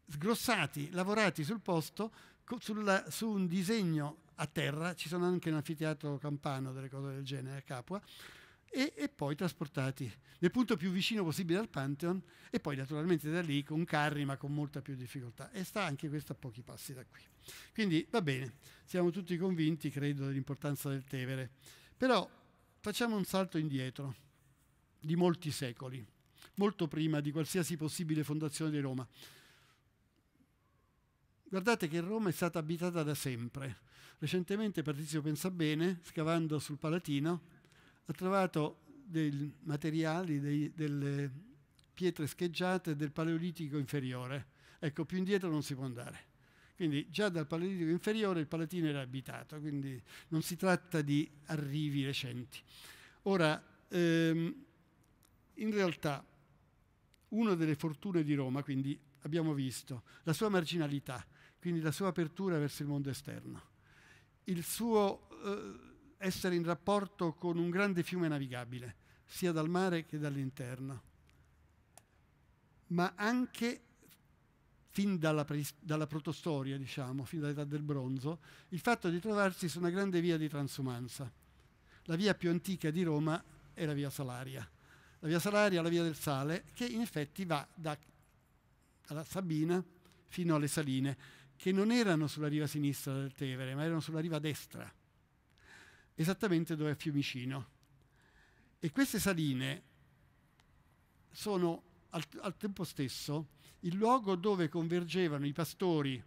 S3: sgrossati, lavorati sul posto, sulla, su un disegno a terra, ci sono anche in anfiteatro campano, delle cose del genere, a Capua, e, e, poi trasportati nel punto più vicino possibile al Pantheon e poi naturalmente da lì con carri ma con molta più difficoltà e sta anche questo a pochi passi da qui. Quindi va bene, siamo tutti convinti credo dell'importanza del Tevere, però facciamo un salto indietro di molti secoli, molto prima di qualsiasi possibile fondazione di Roma. Guardate che Roma è stata abitata da sempre. Recentemente Patrizio Pensabene, scavando sul Palatino, ha trovato dei materiali, dei, delle pietre scheggiate del Paleolitico inferiore. Ecco, più indietro non si può andare. Quindi già dal Paleolitico inferiore il Palatino era abitato, quindi non si tratta di arrivi recenti. Ora, ehm, in realtà, una delle fortune di Roma, quindi abbiamo visto, la sua marginalità, quindi la sua apertura verso il mondo esterno, il suo... Eh, essere in rapporto con un grande fiume navigabile, sia dal mare che dall'interno, ma anche fin dalla, dalla, protostoria, diciamo, fin dall'età del bronzo, il fatto di trovarsi su una grande via di transumanza. La via più antica di Roma è la via Salaria. La via Salaria è la via del sale, che in effetti va da, dalla Sabina fino alle Saline, che non erano sulla riva sinistra del Tevere, ma erano sulla riva destra esattamente dove è Fiumicino. E queste saline sono al, al tempo stesso il luogo dove convergevano i pastori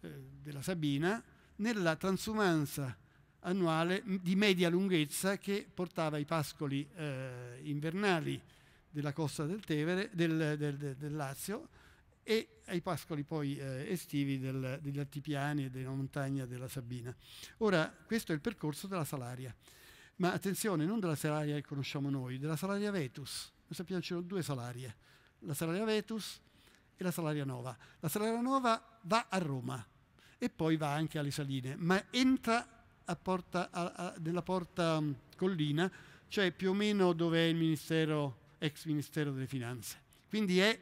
S3: eh, della Sabina nella transumanza annuale di media lunghezza che portava i pascoli eh, invernali della costa del, Tevere, del, del, del Lazio e ai pascoli poi eh, estivi del, degli altipiani e della montagna della Sabina. Ora, questo è il percorso della Salaria, ma attenzione, non della Salaria che conosciamo noi, della Salaria Vetus. Noi sappiamo che sono due Salarie, la Salaria Vetus e la Salaria Nova. La Salaria Nova va a Roma e poi va anche alle Saline, ma entra a porta, a, a, nella porta collina, cioè più o meno dove è il ministero, ex Ministero delle Finanze. Quindi è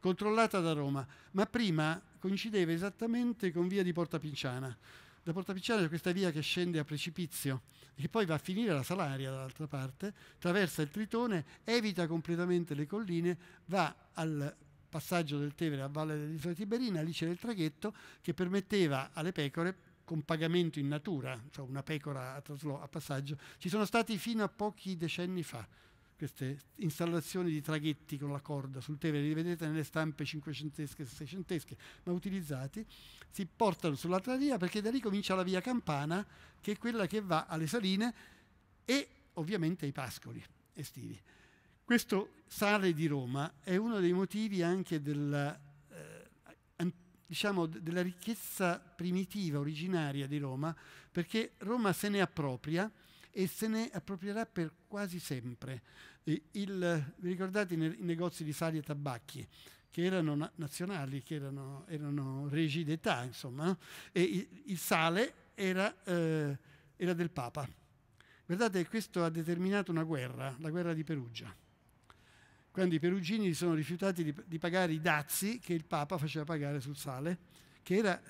S3: controllata da Roma, ma prima coincideva esattamente con via di Porta Pinciana. Da Porta Pinciana c'è questa via che scende a precipizio e poi va a finire la Salaria dall'altra parte, attraversa il Tritone, evita completamente le colline, va al passaggio del Tevere a Valle dell'Isola Tiberina, lì c'è il traghetto che permetteva alle pecore con pagamento in natura, cioè una pecora a, traslo- a passaggio, ci sono stati fino a pochi decenni fa queste installazioni di traghetti con la corda sul Tevere, li vedete nelle stampe cinquecentesche seicentesche, ma utilizzati, si portano sull'altra via perché da lì comincia la via Campana, che è quella che va alle saline e ovviamente ai pascoli estivi. Questo sale di Roma è uno dei motivi anche della, eh, diciamo, della ricchezza primitiva, originaria di Roma, perché Roma se ne appropria e se ne approprierà per quasi sempre il, vi ricordate i negozi di sali e tabacchi? che erano nazionali, che erano, erano regi d'età, insomma, e il sale era, eh, era, del Papa. Guardate, questo ha determinato una guerra, la guerra di Perugia, quando i perugini si sono rifiutati di, di pagare i dazi che il Papa faceva pagare sul sale, che era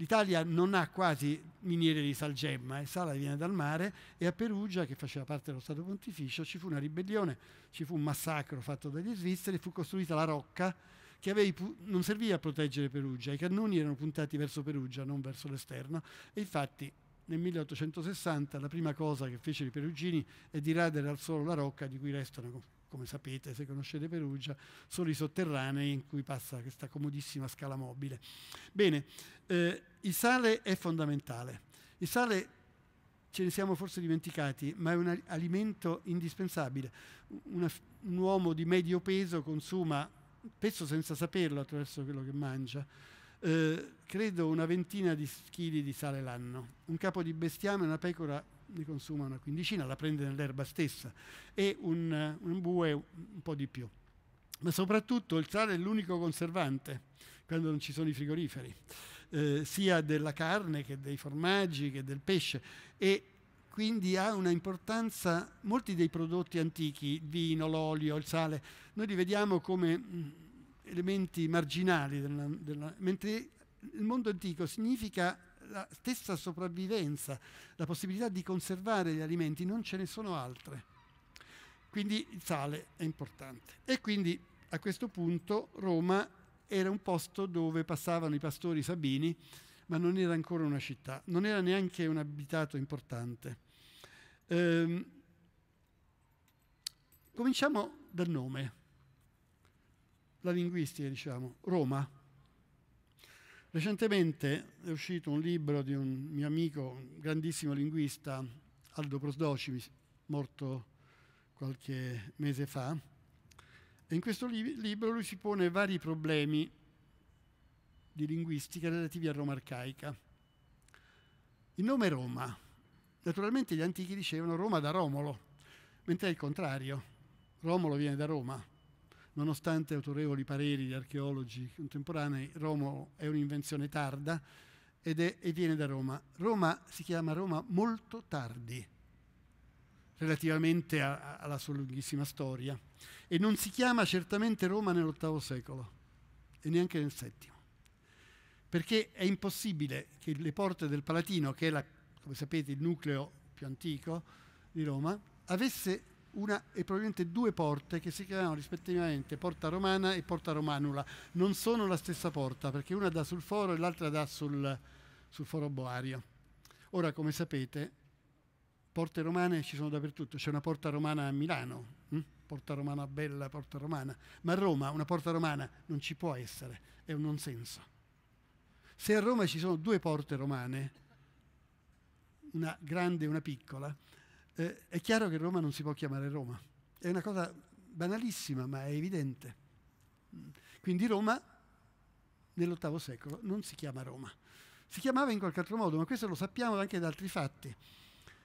S3: L'Italia non ha quasi miniere di salgemma, il sala viene dal mare, e a Perugia, che faceva parte dello Stato Pontificio, ci fu una ribellione, ci fu un massacro fatto dagli svizzeri, fu costruita la rocca che pu- non serviva a proteggere Perugia, i cannoni erano puntati verso Perugia, non verso l'esterno, e infatti nel 1860 la prima cosa che fecero i perugini è di radere al suolo la rocca di cui restano come sapete se conoscete Perugia, sono i sotterranei in cui passa questa comodissima scala mobile. Bene, eh, il sale è fondamentale. Il sale ce ne siamo forse dimenticati, ma è un alimento indispensabile. Una, un uomo di medio peso consuma, spesso senza saperlo attraverso quello che mangia, eh, credo una ventina di chili di sale l'anno. Un capo di bestiame, una pecora ne consuma una quindicina, la prende nell'erba stessa e un, un bue un po' di più. Ma soprattutto il sale è l'unico conservante quando non ci sono i frigoriferi, eh, sia della carne che dei formaggi che del pesce e quindi ha una importanza, molti dei prodotti antichi, il vino, l'olio, il sale, noi li vediamo come mm, elementi marginali, della, della, mentre il mondo antico significa la stessa sopravvivenza, la possibilità di conservare gli alimenti, non ce ne sono altre. Quindi il sale è importante. E quindi a questo punto Roma era un posto dove passavano i pastori sabini, ma non era ancora una città, non era neanche un abitato importante. Ehm, cominciamo dal nome, la linguistica diciamo, Roma Recentemente è uscito un libro di un mio amico, un grandissimo linguista, Aldo Prosdoci, morto qualche mese fa, e in questo li- libro lui si pone vari problemi di linguistica relativi a Roma arcaica. Il nome Roma. Naturalmente gli antichi dicevano Roma da Romolo, mentre è il contrario. Romolo viene da Roma. Nonostante autorevoli pareri di archeologi contemporanei, Romolo è un'invenzione tarda è, e viene da Roma. Roma si chiama Roma molto tardi, relativamente a, a, alla sua lunghissima storia, e non si chiama certamente Roma nell'VIII secolo e neanche nel VII, perché è impossibile che le porte del Palatino, che è la, come sapete il nucleo più antico di Roma, avesse una e probabilmente due porte che si chiamano rispettivamente Porta Romana e Porta Romanula. Non sono la stessa porta perché una dà sul foro e l'altra dà sul, sul foro boario. Ora, come sapete, porte romane ci sono dappertutto. C'è una porta romana a Milano, hm? porta romana bella, porta romana. Ma a Roma una porta romana non ci può essere, è un non senso. Se a Roma ci sono due porte romane, una grande e una piccola, eh, è chiaro che Roma non si può chiamare Roma. È una cosa banalissima, ma è evidente. Quindi Roma nell'VIII secolo non si chiama Roma. Si chiamava in qualche altro modo, ma questo lo sappiamo anche da altri fatti.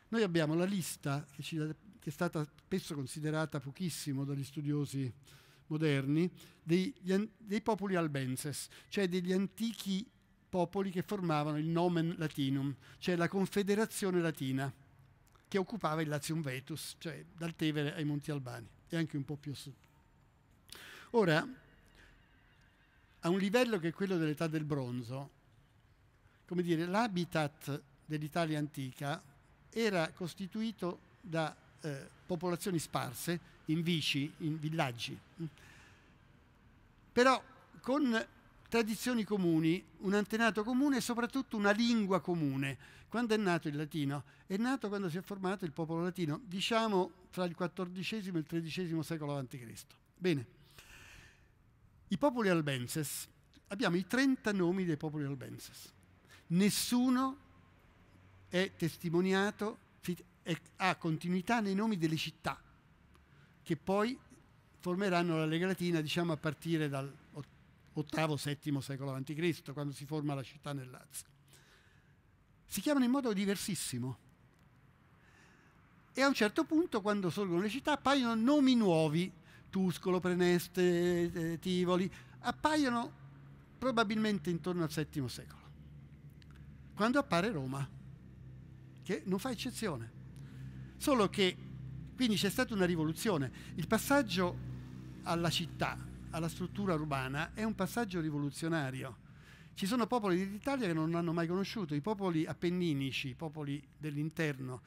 S3: Noi abbiamo la lista che, ci, che è stata spesso considerata pochissimo dagli studiosi moderni dei, dei popoli albenses, cioè degli antichi popoli che formavano il nomen latinum, cioè la confederazione latina che occupava il Lazium Vetus, cioè dal Tevere ai Monti Albani e anche un po' più a sud. Ora, a un livello che è quello dell'età del bronzo, come dire, l'habitat dell'Italia antica era costituito da eh, popolazioni sparse in vici, in villaggi. Però con tradizioni comuni, un antenato comune e soprattutto una lingua comune. Quando è nato il latino? È nato quando si è formato il popolo latino, diciamo fra il XIV e il XIII secolo a.C. Bene, i popoli albenses, abbiamo i 30 nomi dei popoli albenses. Nessuno è testimoniato, è, ha continuità nei nomi delle città, che poi formeranno la Lega Latina, diciamo a partire dal VIII secolo a.C., quando si forma la città nel Lazio. Si chiamano in modo diversissimo. E a un certo punto, quando sorgono le città, appaiono nomi nuovi, Tuscolo, Preneste, eh, eh, Tivoli, appaiono probabilmente intorno al VII secolo, quando appare Roma, che non fa eccezione. Solo che quindi c'è stata una rivoluzione. Il passaggio alla città, alla struttura urbana è un passaggio rivoluzionario. Ci sono popoli d'Italia che non hanno mai conosciuto, i popoli appenninici, i popoli dell'interno,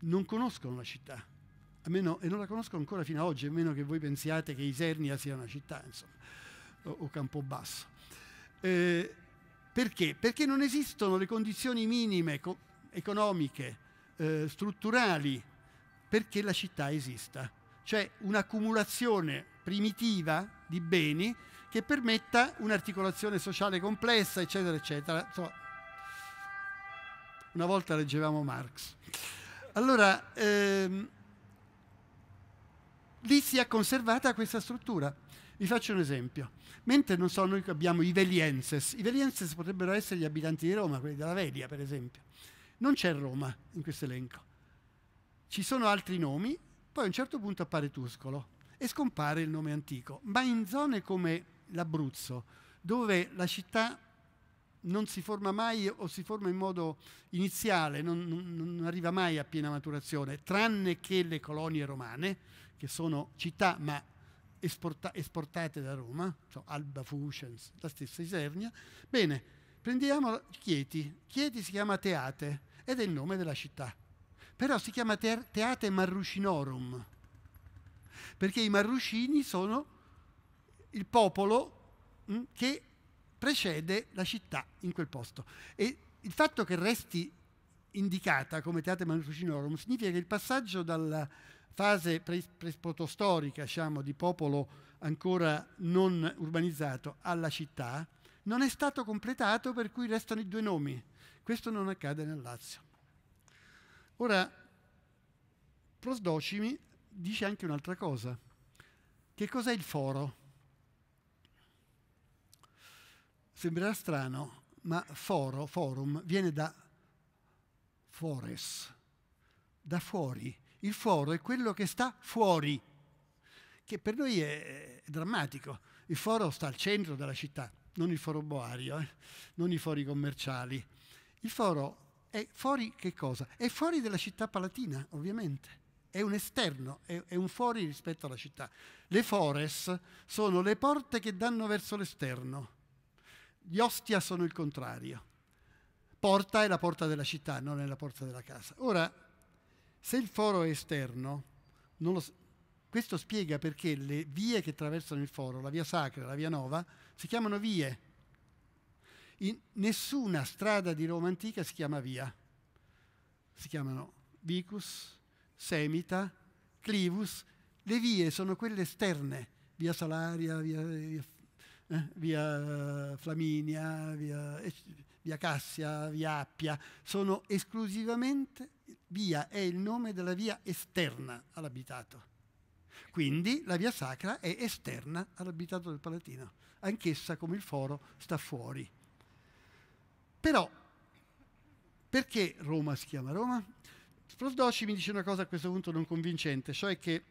S3: non conoscono la città, meno, e non la conoscono ancora fino ad oggi, a meno che voi pensiate che Isernia sia una città, insomma, o, o Campobasso. Eh, perché? Perché non esistono le condizioni minime co economiche, eh, strutturali, perché la città esista. Cioè un'accumulazione primitiva di beni che permetta un'articolazione sociale complessa, eccetera, eccetera. Insomma, una volta leggevamo Marx. Allora, ehm, lì si è conservata questa struttura. Vi faccio un esempio. Mentre non so, noi abbiamo i velienses. I velienses potrebbero essere gli abitanti di Roma, quelli della Velia, per esempio. Non c'è Roma in questo elenco. Ci sono altri nomi, poi a un certo punto appare Tuscolo e scompare il nome antico. Ma in zone come l'Abruzzo, dove la città non si forma mai o si forma in modo iniziale, non, non, arriva mai a piena maturazione, tranne che le colonie romane, che sono città ma esporta, esportate da Roma, cioè Alba Fuscens, la stessa Isernia. Bene, prendiamo Chieti. Chieti si chiama Teate ed è il nome della città. Però si chiama Teate Marrucinorum, perché i marrucini sono il popolo mm, che precede la città in quel posto. E il fatto che resti indicata come Teatro Marrucinorum significa che il passaggio dalla fase pre-protostorica, diciamo, di popolo ancora non urbanizzato alla città, non è stato completato per cui restano i due nomi. Questo non accade nel Lazio. Ora, Prosdocimi dice anche un'altra cosa. Che cos'è il foro? Sembrerà strano, ma foro, forum, viene da fores, da fuori. Il foro è quello che sta fuori, che per noi è, è drammatico. Il foro sta al centro della città, non il foro boario, eh? non i fori commerciali. Il foro è fuori che cosa? È fuori della città palatina, ovviamente è un esterno, è, è, un fuori rispetto alla città. Le fores sono le porte che danno verso l'esterno, gli ostia sono il contrario. Porta è la porta della città, non è la porta della casa. Ora, se il foro è esterno, lo, questo spiega perché le vie che attraversano il foro, la via sacra, la via nova, si chiamano vie. In nessuna strada di Roma antica si chiama via, si chiamano vicus, Semita, Clivus, le vie sono quelle esterne, via Salaria, via, via, eh, via Flaminia, via, eh, via Cassia, via Appia, sono esclusivamente via, è il nome della via esterna all'abitato. Quindi la via sacra è esterna all'abitato del Palatino, anch'essa come il foro sta fuori. Però perché Roma si chiama Roma? Prof. mi dice una cosa a questo punto non convincente, cioè che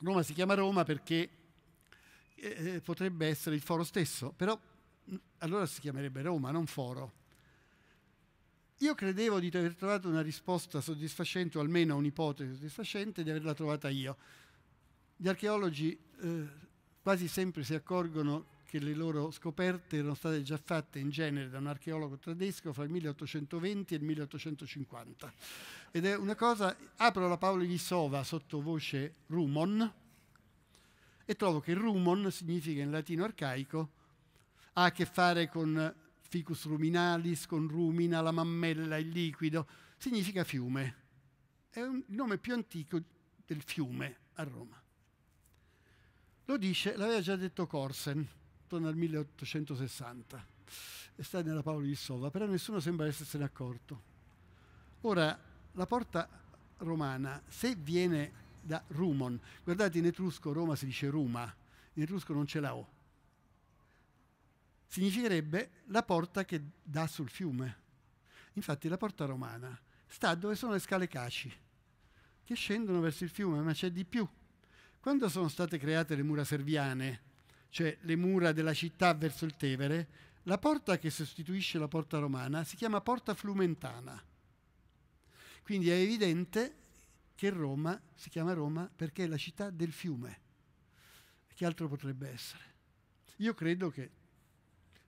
S3: Roma si chiama Roma perché eh, eh potrebbe essere il foro stesso, però mm, allora si chiamerebbe Roma, non foro. Io credevo di aver trovato una risposta soddisfacente, o almeno un'ipotesi soddisfacente, di averla trovata io. Gli archeologi eh, quasi sempre si accorgono che le loro scoperte erano state già fatte in genere da un archeologo tedesco fra il 1820 e il 1850. Ed è una cosa, apro la di Sova sottovoce Rumon e trovo che Rumon significa in latino arcaico, ha a che fare con ficus ruminalis, con rumina, la mammella, il liquido, significa fiume. È un, il nome più antico del fiume a Roma. Lo dice, l'aveva già detto Corsen, attorno al 1860 e sta nella Paolo di Sova, però nessuno sembra essersene accorto. Ora, la porta romana, se viene da Rumon, guardate in etrusco Roma si dice Ruma, in etrusco non ce la O, significherebbe la porta che dà sul fiume. Infatti la porta romana sta dove sono le scale caci, che scendono verso il fiume, ma c'è di più. Quando sono state create le mura serviane, cioè le mura della città verso il Tevere, la porta che sostituisce la porta romana si chiama porta flumentana. Quindi è evidente che Roma si chiama Roma perché è la città del fiume. Che altro potrebbe essere? Io credo che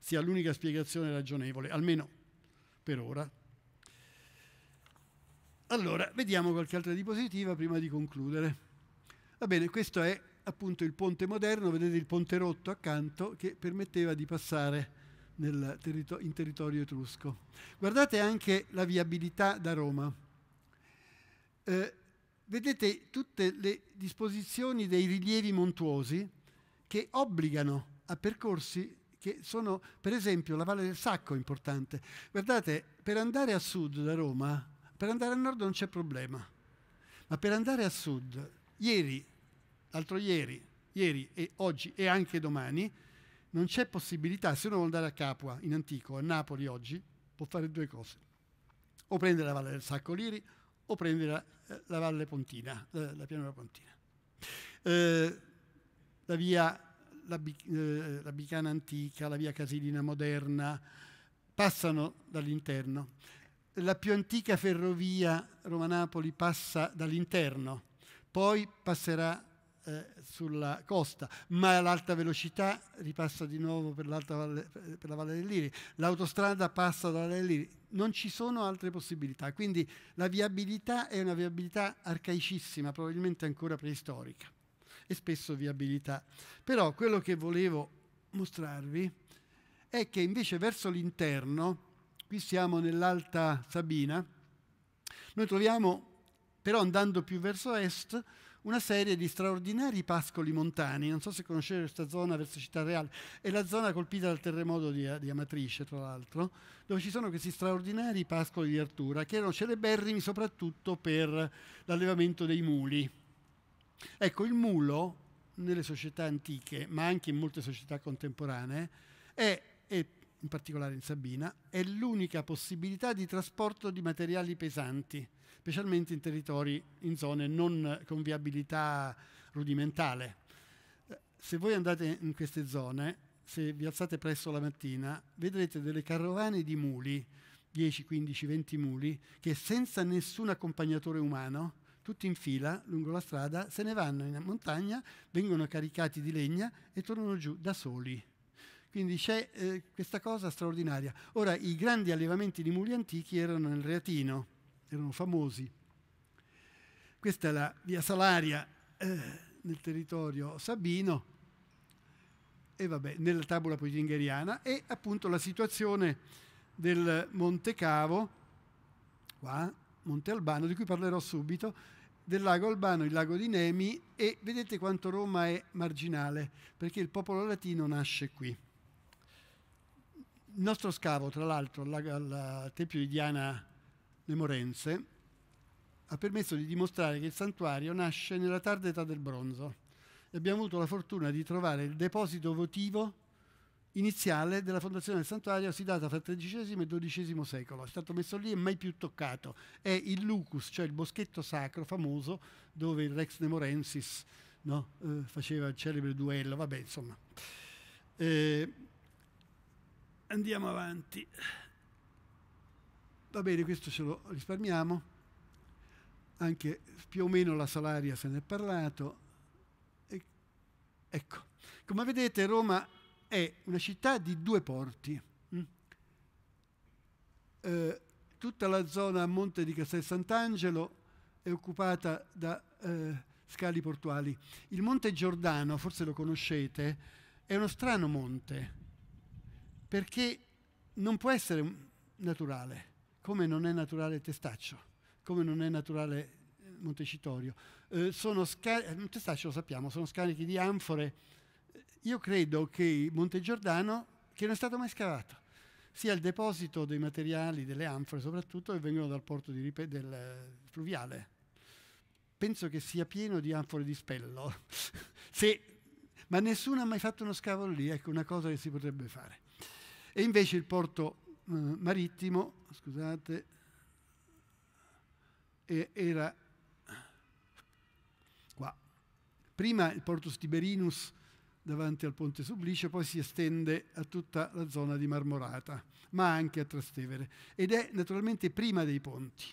S3: sia l'unica spiegazione ragionevole, almeno per ora. Allora, vediamo qualche altra diapositiva prima di concludere. Va bene, questo è appunto il ponte moderno, vedete il ponte rotto accanto che permetteva di passare terito- in territorio etrusco. Guardate anche la viabilità da Roma. Eh, vedete tutte le disposizioni dei rilievi montuosi che obbligano a percorsi che sono, per esempio, la Valle del Sacco è importante. Guardate, per andare a sud da Roma, per andare a nord non c'è problema, ma per andare a sud, ieri altro ieri, ieri e oggi e anche domani, non c'è possibilità, se uno vuole andare a Capua in antico, a Napoli oggi, può fare due cose. O prendere la valle del Sacco Liri o prendere la, eh, la valle Pontina, la, eh, la pianura Pontina. Eh, la via la, eh, la, Bicana antica, la via Casilina moderna, passano dall'interno. La più antica ferrovia Roma-Napoli passa dall'interno, poi passerà eh, sulla costa, ma l'alta velocità ripassa di nuovo per, valle, per la Valle del Liri, l'autostrada passa dalla Valle del Liri, non ci sono altre possibilità, quindi la viabilità è una viabilità arcaicissima, probabilmente ancora preistorica e spesso viabilità. Però quello che volevo mostrarvi è che invece verso l'interno, qui siamo nell'Alta Sabina, noi troviamo, però andando più verso est, una serie di straordinari pascoli montani, non so se conoscete questa zona verso Città Reale, è la zona colpita dal terremoto di, di Amatrice, tra l'altro, dove ci sono questi straordinari pascoli di Artura, che erano celeberrimi soprattutto per l'allevamento dei muli. Ecco, il mulo nelle società antiche, ma anche in molte società contemporanee, è, è in particolare in Sabina, è l'unica possibilità di trasporto di materiali pesanti specialmente in territori, in zone non eh, con viabilità rudimentale. Eh, se voi andate in queste zone, se vi alzate presto la mattina, vedrete delle carovane di muli, 10, 15, 20 muli, che senza nessun accompagnatore umano, tutti in fila lungo la strada, se ne vanno in montagna, vengono caricati di legna e tornano giù da soli. Quindi c'è eh, questa cosa straordinaria. Ora, i grandi allevamenti di muli antichi erano nel Reatino, erano famosi. Questa è la via Salaria eh, nel territorio sabino e vabbè, nella tabula poitingheriana e appunto la situazione del Monte Cavo, qua, Monte Albano, di cui parlerò subito, del lago Albano, il lago di Nemi e vedete quanto Roma è marginale perché il popolo latino nasce qui. Il nostro scavo, tra l'altro, al Tempio di Diana le Morenze, ha permesso di dimostrare che il santuario nasce nella tarda età del bronzo e abbiamo avuto la fortuna di trovare il deposito votivo iniziale della fondazione del santuario si data fra il XIII e XII secolo. È stato messo lì e mai più toccato. È il lucus, cioè il boschetto sacro famoso dove il Rex Nemorensis no, eh, faceva il celebre duello. Vabbè, insomma. Eh, andiamo avanti. Va bene, questo ce lo risparmiamo. Anche più o meno la salaria se ne è parlato. E, ecco, come vedete Roma è una città di due porti. Mm. Eh, tutta la zona a monte di Castel Sant'Angelo è occupata da eh, scali portuali. Il Monte Giordano, forse lo conoscete, è uno strano monte perché non può essere naturale come non è naturale Testaccio, come non è naturale eh, Montecitorio. Eh, eh, Testaccio lo sappiamo, sono scarichi di anfore. Eh, io credo che Monte Giordano, che non è stato mai scavato, sia il deposito dei materiali, delle anfore soprattutto, che vengono dal porto di, del fluviale. Penso che sia pieno di anfore di spello. [laughs] Se, ma nessuno ha mai fatto uno scavo lì, ecco una cosa che si potrebbe fare. E invece il porto eh, marittimo scusate, era qua. Prima il Portus Tiberinus davanti al Ponte Sublice, poi si estende a tutta la zona di Marmorata, ma anche a Trastevere, ed è naturalmente prima dei ponti.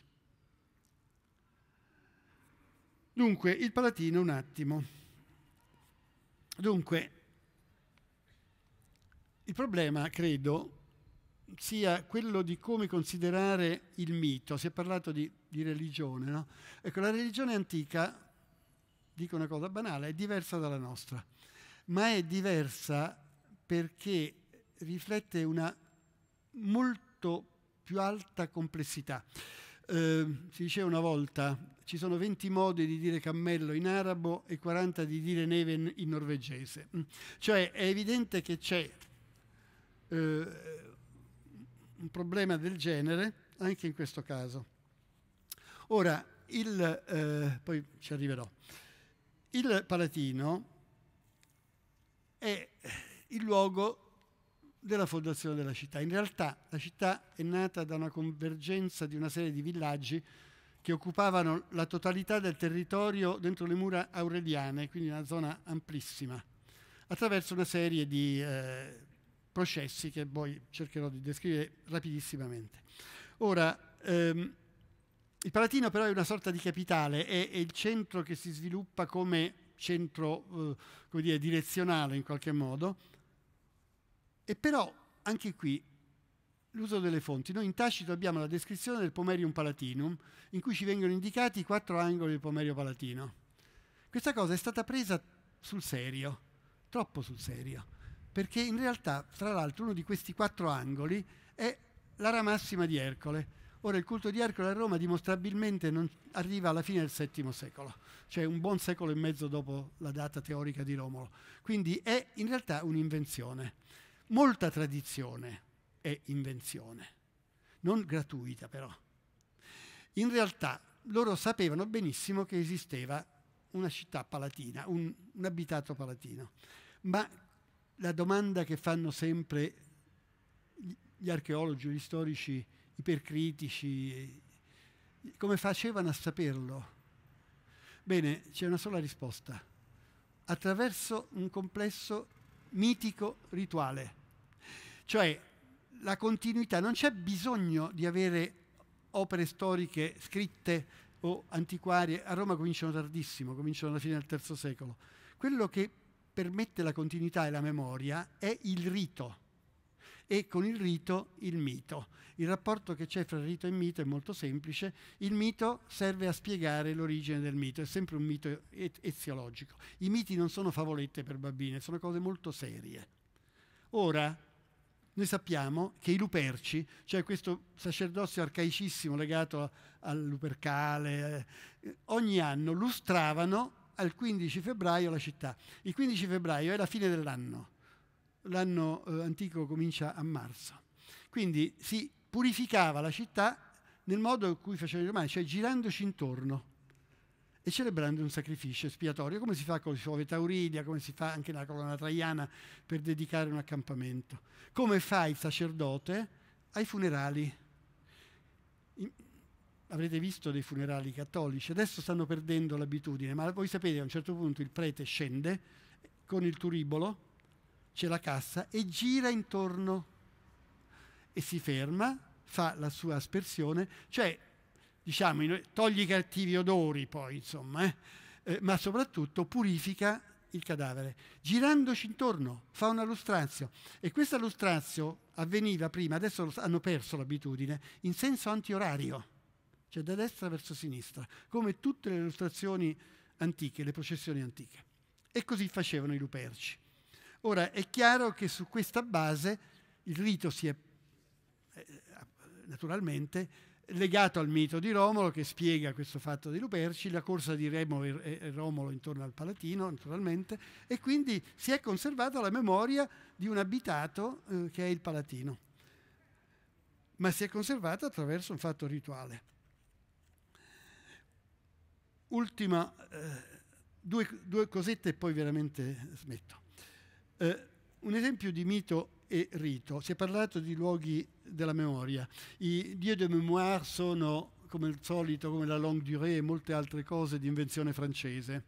S3: Dunque, il Palatino un attimo. Dunque, il problema, credo, sia quello di come considerare il mito. Si è parlato di, di religione, no? Ecco, la religione antica, dico una cosa banale, è diversa dalla nostra, ma è diversa perché riflette una molto più alta complessità. Eh, si diceva una volta, ci sono 20 modi di dire cammello in arabo e 40 di dire neve in, norvegese. Cioè è evidente che c'è eh, un problema del genere anche in questo caso. Ora, il, eh, poi ci arriverò, il Palatino è il luogo della fondazione della città. In realtà la città è nata da una convergenza di una serie di villaggi che occupavano la totalità del territorio dentro le mura aureliane, quindi una zona amplissima, attraverso una serie di eh, processi che poi cercherò di descrivere rapidissimamente. Ora, ehm, il Palatino però è una sorta di capitale, è, è il centro che si sviluppa come centro eh, come dire, direzionale in qualche modo, e però anche qui l'uso delle fonti. Noi in Tacito abbiamo la descrizione del Pomerium Palatinum, in cui ci vengono indicati i quattro angoli del Pomerio Palatino. Questa cosa è stata presa sul serio, troppo sul serio perché in realtà, tra l'altro, uno di questi quattro angoli è l'ara massima di Ercole. Ora il culto di Ercole a Roma dimostrabilmente non arriva alla fine del VII secolo, cioè un buon secolo e mezzo dopo la data teorica di Romolo. Quindi è in realtà un'invenzione. Molta tradizione è invenzione, non gratuita però. In realtà loro sapevano benissimo che esisteva una città palatina, un, un abitato palatino, ma la domanda che fanno sempre gli archeologi, gli storici ipercritici, come facevano a saperlo? Bene, c'è una sola risposta, attraverso un complesso mitico rituale, cioè la continuità, non c'è bisogno di avere opere storiche scritte o antiquarie, a Roma cominciano tardissimo, cominciano alla fine del III secolo. Quello che permette la continuità e la memoria è il rito e con il rito il mito. Il rapporto che c'è fra rito e mito è molto semplice. Il mito serve a spiegare l'origine del mito, è sempre un mito et- eziologico. I miti non sono favolette per bambine, sono cose molto serie. Ora, noi sappiamo che i luperci, cioè questo sacerdozio arcaicissimo legato al lupercale, eh, ogni anno lustravano al 15 febbraio la città. Il 15 febbraio è la fine dell'anno, l'anno eh, antico comincia a marzo. Quindi si purificava la città nel modo in cui facevano i romani, cioè girandoci intorno e celebrando un sacrificio espiatorio, come si fa con i suove Tauridia, come si fa anche nella colonna traiana per dedicare un accampamento, come fa il sacerdote ai funerali avrete visto dei funerali cattolici, adesso stanno perdendo l'abitudine, ma voi sapete a un certo punto il prete scende con il turibolo, c'è la cassa e gira intorno e si ferma, fa la sua aspersione, cioè diciamo, toglie i cattivi odori poi, insomma, eh? Eh, ma soprattutto purifica il cadavere. Girandoci intorno fa una lustrazio e questa lustrazio avveniva prima, adesso hanno perso l'abitudine, in senso antiorario cioè da destra verso sinistra, come tutte le illustrazioni antiche, le processioni antiche. E così facevano i luperci. Ora è chiaro che su questa base il rito si è eh, naturalmente legato al mito di Romolo che spiega questo fatto di Luperci, la corsa di Remo e Romolo intorno al Palatino naturalmente e quindi si è conservata la memoria di un abitato eh, che è il Palatino, ma si è conservata attraverso un fatto rituale. Ultima, eh, due, due, cosette e poi veramente smetto. Eh, un esempio di mito e rito. Si è parlato di luoghi della memoria. I dieux de mémoire sono, come al solito, come la longue durée e molte altre cose di invenzione francese.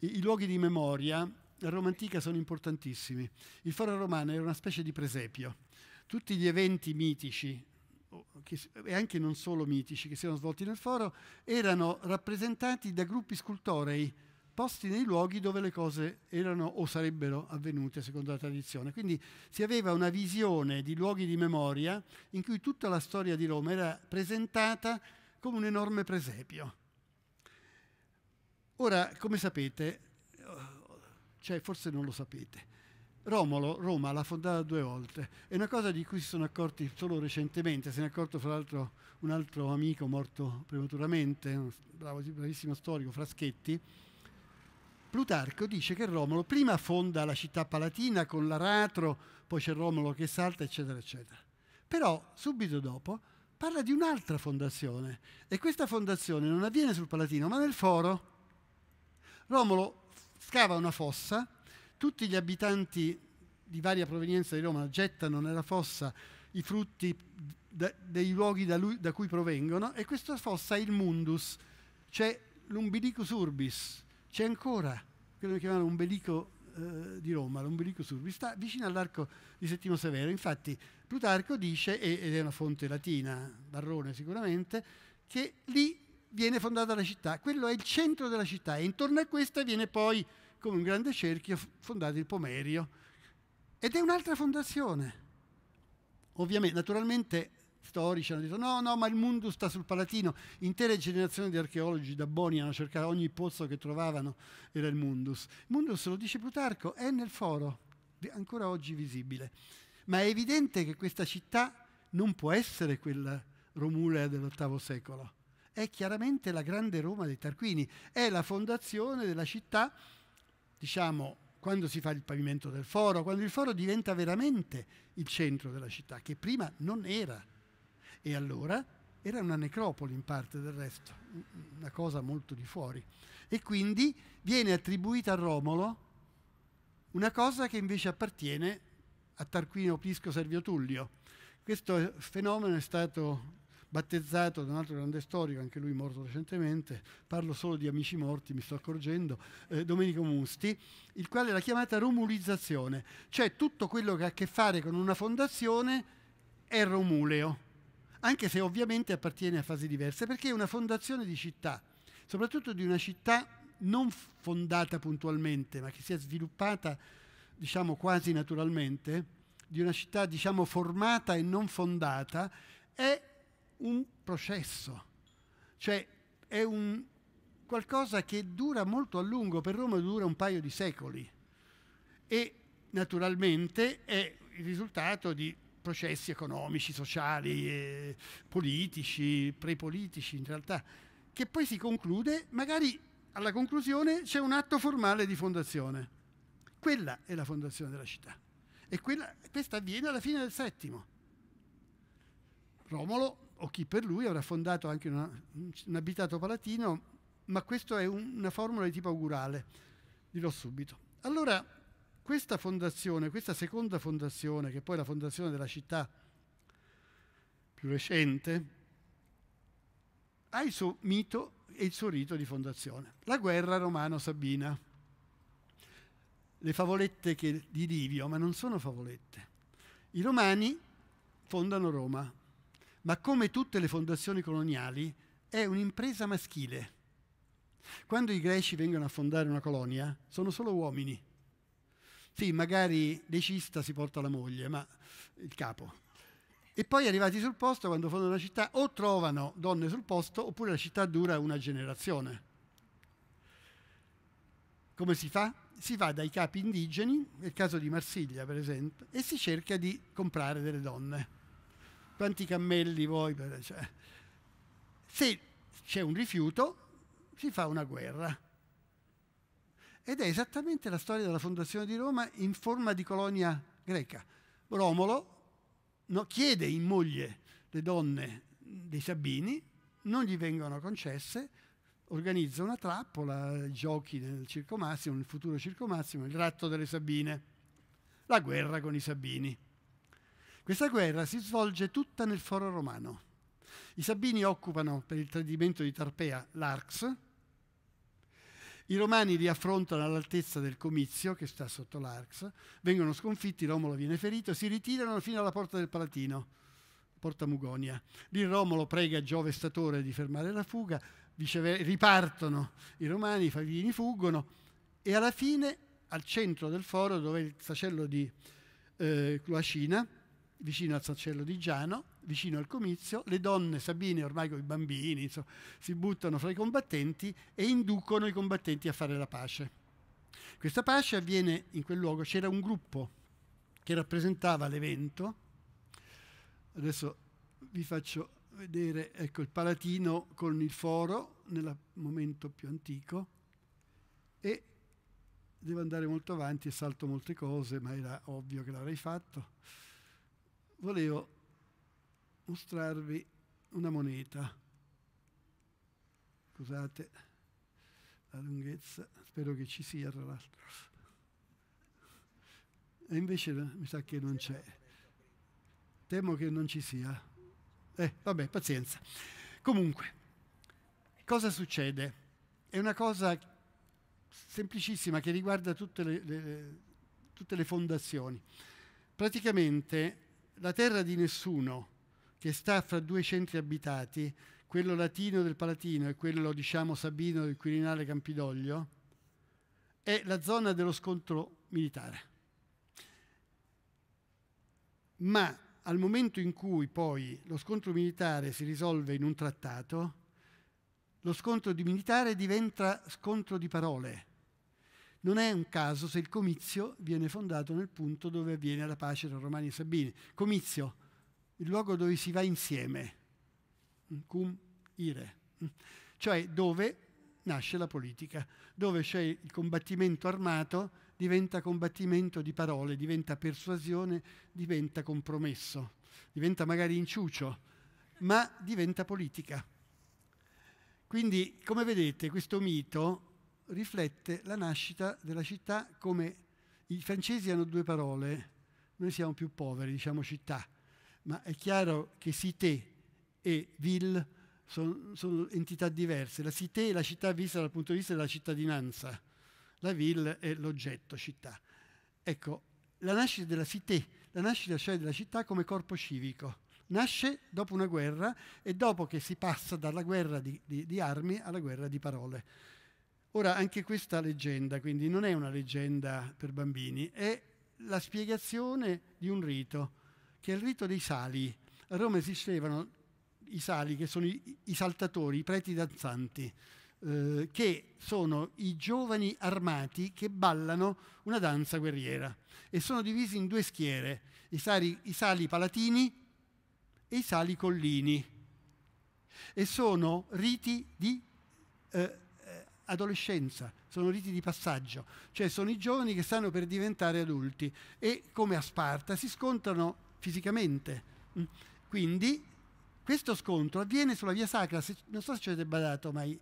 S3: I, i luoghi di memoria la Roma antica sono importantissimi. Il foro romano era una specie di presepio. Tutti gli eventi mitici che, e anche non solo mitici, che si erano svolti nel foro, erano rappresentati da gruppi scultorei posti nei luoghi dove le cose erano o sarebbero avvenute secondo la tradizione. Quindi si aveva una visione di luoghi di memoria in cui tutta la storia di Roma era presentata come un enorme presepio. Ora, come sapete, eh, cioè forse non lo sapete, Romolo, Roma l'ha fondata due volte. È una cosa di cui si sono accorti solo recentemente, se ne è accorto fra l'altro un altro amico morto prematuramente, un bravo, bravissimo storico, Fraschetti. Plutarco dice che Romolo prima fonda la città palatina con l'aratro, poi c'è Romolo che salta, eccetera, eccetera. Però subito dopo parla di un'altra fondazione e questa fondazione non avviene sul Palatino ma nel Foro. Romolo scava una fossa tutti gli abitanti di varia provenienza di Roma gettano nella fossa i frutti dei luoghi da, lui, da, cui provengono e questa fossa è il mundus, c'è l'umbilicus urbis, c'è ancora quello che chiamano umbelico eh, di Roma, l'umbilicus urbis, sta vicino all'arco di Settimo Severo. Infatti Plutarco dice, ed è una fonte latina, Barrone sicuramente, che lì viene fondata la città, quello è il centro della città e intorno a questa viene poi come un grande cerchio fondato il Pomerio. Ed è un'altra fondazione. Ovviamente, naturalmente storici hanno detto no, no, ma il mondo sta sul Palatino. Intere generazioni di archeologi da Boni hanno cercato ogni pozzo che trovavano era il Mundus. Il Mundus, lo dice Plutarco, è nel foro, ancora oggi visibile. Ma è evidente che questa città non può essere quella Romulea dell'VIII secolo. È chiaramente la grande Roma dei Tarquini, è la fondazione della città diciamo, quando si fa il pavimento del foro, quando il foro diventa veramente il centro della città, che prima non era. E allora era una necropoli in parte del resto, una cosa molto di fuori. E quindi viene attribuita a Romolo una cosa che invece appartiene a Tarquinio Pisco Servio Tullio. Questo fenomeno è stato battezzato da un altro grande storico, anche lui morto recentemente, parlo solo di amici morti, mi sto accorgendo, eh, Domenico Musti, il quale l'ha chiamata romulizzazione, cioè tutto quello che ha a che fare con una fondazione è romuleo, anche se ovviamente appartiene a fasi diverse, perché è una fondazione di città, soprattutto di una città non fondata puntualmente, ma che si è sviluppata diciamo quasi naturalmente, di una città diciamo formata e non fondata, è un processo, cioè è un qualcosa che dura molto a lungo, per Roma dura un paio di secoli e naturalmente è il risultato di processi economici, sociali, eh, politici, prepolitici in realtà, che poi si conclude, magari alla conclusione c'è un atto formale di fondazione. Quella è la fondazione della città e quella, questa avviene alla fine del settimo. Romolo o chi per lui avrà fondato anche una, un abitato palatino, ma questa è un, una formula di tipo augurale, dirò subito. Allora, questa fondazione, questa seconda fondazione, che è poi la fondazione della città più recente, ha il suo mito e il suo rito di fondazione, la guerra romano-sabina. Le favolette che, di Livio, ma non sono favolette. I romani fondano Roma, ma come tutte le fondazioni coloniali è un'impresa maschile. Quando i greci vengono a fondare una colonia sono solo uomini. Sì, magari l'ecista si porta la moglie, ma il capo. E poi arrivati sul posto, quando fondano la città, o trovano donne sul posto, oppure la città dura una generazione. Come si fa? Si va dai capi indigeni, nel caso di Marsiglia per esempio, e si cerca di comprare delle donne quanti cammelli vuoi? Per, cioè. Se c'è un rifiuto, si fa una guerra. Ed è esattamente la storia della fondazione di Roma in forma di colonia greca. Romolo no, chiede in moglie le donne dei Sabini, non gli vengono concesse, organizza una trappola, giochi nel Circo Massimo, nel futuro Circo Massimo, il ratto delle Sabine, la guerra con i Sabini. Questa guerra si svolge tutta nel foro romano. I Sabini occupano per il tradimento di Tarpea l'Arx, i romani li affrontano all'altezza del comizio che sta sotto l'Arx, vengono sconfitti, Romolo viene ferito, si ritirano fino alla porta del Palatino, porta Mugonia. Lì Romolo prega Giove Statore di fermare la fuga, ripartono i romani, i Favini fuggono e alla fine al centro del foro dove è il sacello di eh, Cloacina vicino al sacello di Giano, vicino al comizio, le donne sabine ormai con i bambini insomma, si buttano fra i combattenti e inducono i combattenti a fare la pace. Questa pace avviene in quel luogo, c'era un gruppo che rappresentava l'evento, adesso vi faccio vedere ecco, il Palatino con il foro nel momento più antico e devo andare molto avanti e salto molte cose, ma era ovvio che l'avrei fatto volevo mostrarvi una moneta. Scusate la lunghezza, spero che ci sia tra l'altro. E invece mi sa che non c'è. Temo che non ci sia. Eh, vabbè, pazienza. Comunque, cosa succede? È una cosa semplicissima che riguarda tutte le, le, tutte le fondazioni. Praticamente la terra di nessuno, che sta fra due centri abitati, quello latino del Palatino e quello, diciamo, sabino del Quirinale Campidoglio, è la zona dello scontro militare. Ma al momento in cui poi lo scontro militare si risolve in un trattato, lo scontro di militare diventa scontro di parole, non è un caso se il comizio viene fondato nel punto dove avviene la pace tra Romani e Sabini. Comizio, il luogo dove si va insieme, mm, cum ire, mm. cioè dove nasce la politica, dove c'è il combattimento armato, diventa combattimento di parole, diventa persuasione, diventa compromesso, diventa magari inciucio, ma diventa politica. Quindi, come vedete, questo mito riflette la nascita della città come i francesi hanno due parole, noi siamo più poveri, diciamo città, ma è chiaro che cité e ville sono, sono entità diverse. La cité è la città vista dal punto di vista della cittadinanza, la ville è l'oggetto città. Ecco, la nascita della cité, la nascita cioè della città come corpo civico, nasce dopo una guerra e dopo che si passa dalla guerra di, di, di armi alla guerra di parole. Ora, anche questa leggenda, quindi, non è una leggenda per bambini, è la spiegazione di un rito, che è il rito dei sali. A Roma esistevano i sali, che sono i, i saltatori, i preti danzanti, eh, che sono i giovani armati che ballano una danza guerriera e sono divisi in due schiere, i sali, i sali palatini e i sali collini. E sono riti di... Eh, adolescenza, sono riti di passaggio, cioè sono i giovani che stanno per diventare adulti e come a Sparta si scontrano fisicamente. Mm. Quindi questo scontro avviene sulla via sacra, se, non so se ci avete badato, ma i,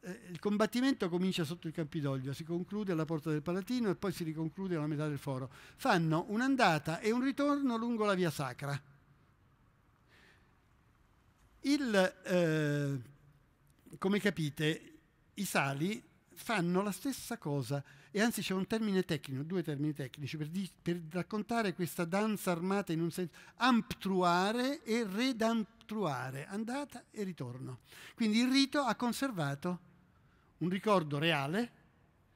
S3: eh, il combattimento comincia sotto il Campidoglio, si conclude alla porta del Palatino e poi si riconclude alla metà del foro. Fanno un'andata e un ritorno lungo la via sacra. Il, eh, come capite, i sali fanno la stessa cosa e anzi c'è un termine tecnico, due termini tecnici per, di, per raccontare questa danza armata in un senso, amptruare e redamptruare, andata e ritorno. Quindi il rito ha conservato un ricordo reale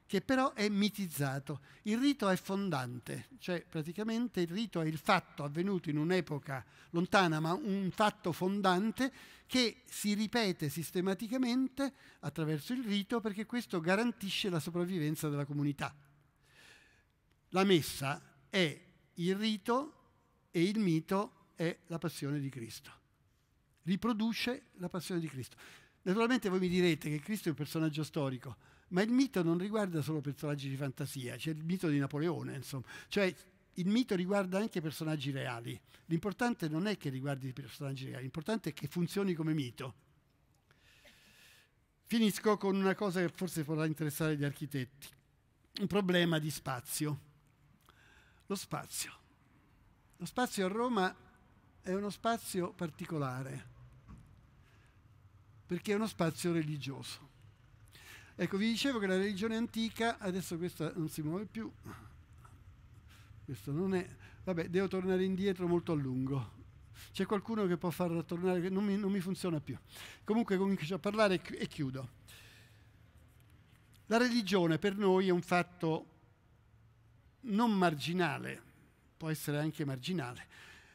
S3: che però è mitizzato. Il rito è fondante, cioè praticamente il rito è il fatto avvenuto in un'epoca lontana, ma un fatto fondante che si ripete sistematicamente attraverso il rito perché questo garantisce la sopravvivenza della comunità. La messa è il rito e il mito è la passione di Cristo. Riproduce la passione di Cristo. Naturalmente voi mi direte che Cristo è un personaggio storico, ma il mito non riguarda solo personaggi di fantasia, c'è il mito di Napoleone, insomma. Cioè, il mito riguarda anche personaggi reali. L'importante non è che riguardi i personaggi reali, l'importante è che funzioni come mito. Finisco con una cosa che forse potrà interessare gli architetti, un problema di spazio. Lo spazio. Lo spazio a Roma è uno spazio particolare, perché è uno spazio religioso. Ecco, vi dicevo che la religione antica, adesso questa non si muove più, questo non è, vabbè, devo tornare indietro molto a lungo. C'è qualcuno che può farla tornare, non mi, non mi funziona più. Comunque comincio a parlare e chiudo. La religione per noi è un fatto non marginale, può essere anche marginale,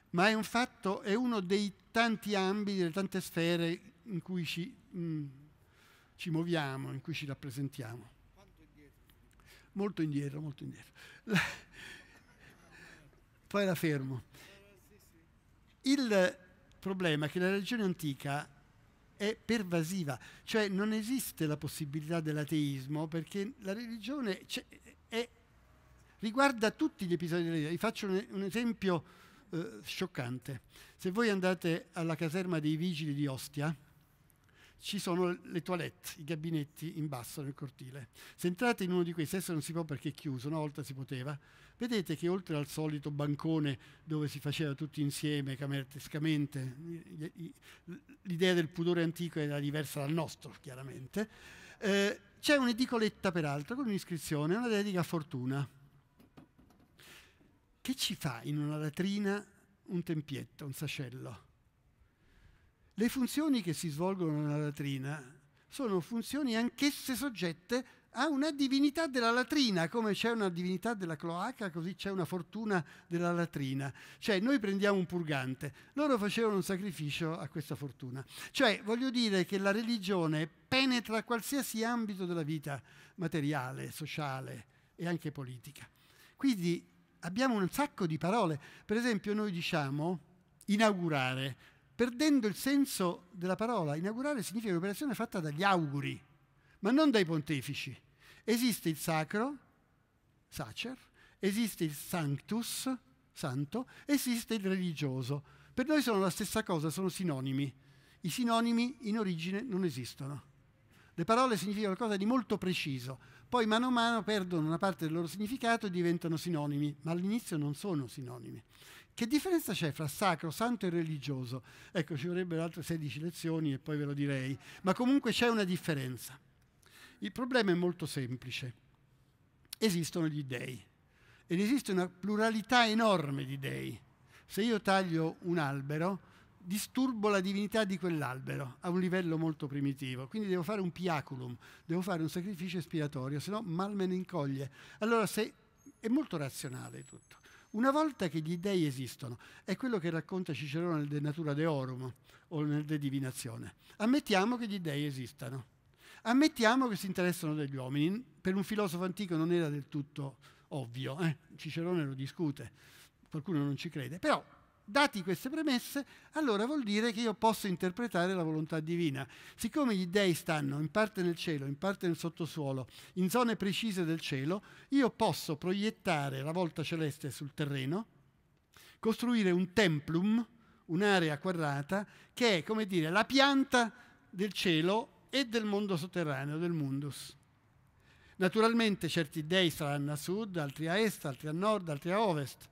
S3: ma è un fatto, è uno dei tanti ambiti, delle tante sfere in cui ci mh, ci muoviamo, in cui ci rappresentiamo. Quanto indietro? Molto indietro, molto indietro. La... [laughs] Poi la fermo. Il problema è che la religione antica è pervasiva, cioè non esiste la possibilità dell'ateismo perché la religione cioè, è, riguarda tutti gli episodi della vita. Vi faccio un, un esempio eh, scioccante. Se voi andate alla caserma dei vigili di Ostia, ci sono le toilette, i gabinetti in basso nel cortile. Se entrate in uno di questi, adesso non si può perché è chiuso, una volta si poteva, vedete che oltre al solito bancone dove si faceva tutti insieme, camertescamente, l'idea del pudore antico era diversa dal nostro, chiaramente, eh, c'è un'edicoletta peraltro con un'iscrizione, una dedica a Fortuna. Che ci fa in una latrina un tempietto, un sacello? Le funzioni che si svolgono nella latrina sono funzioni anch'esse soggette a una divinità della latrina, come c'è una divinità della cloaca, così c'è una fortuna della latrina. Cioè noi prendiamo un purgante, loro facevano un sacrificio a questa fortuna. Cioè voglio dire che la religione penetra qualsiasi ambito della vita materiale, sociale e anche politica. Quindi abbiamo un sacco di parole. Per esempio noi diciamo inaugurare, perdendo il senso della parola. Inaugurare significa un'operazione fatta dagli auguri, ma non dai pontefici. Esiste il sacro, sacer, esiste il sanctus, santo, esiste il religioso. Per noi sono la stessa cosa, sono sinonimi. I sinonimi in origine non esistono. Le parole significano qualcosa di molto preciso, poi mano a mano perdono una parte del loro significato e diventano sinonimi, ma all'inizio non sono sinonimi. Che differenza c'è fra sacro, santo e religioso? Ecco, ci vorrebbero altre 16 lezioni e poi ve lo direi, ma comunque c'è una differenza. Il problema è molto semplice. Esistono gli dèi ed esiste una pluralità enorme di dèi. Se io taglio un albero, disturbo la divinità di quell'albero a un livello molto primitivo. Quindi devo fare un piaculum, devo fare un sacrificio espiatorio, se no mal me ne incoglie. Allora se, è molto razionale tutto. Una volta che gli dèi esistono, è quello che racconta Cicerone nel De Natura Deorum o nel De Divinazione. Ammettiamo che gli dèi esistano. Ammettiamo che si interessano degli uomini. Per un filosofo antico non era del tutto ovvio, eh? Cicerone lo discute, qualcuno non ci crede, però Dati queste premesse, allora vuol dire che io posso interpretare la volontà divina. Siccome gli dèi stanno in parte nel cielo, in parte nel sottosuolo, in zone precise del cielo, io posso proiettare la volta celeste sul terreno, costruire un templum, un'area quadrata, che è, come dire, la pianta del cielo e del mondo sotterraneo, del mundus. Naturalmente certi dei saranno a sud, altri a est, altri a nord, altri a ovest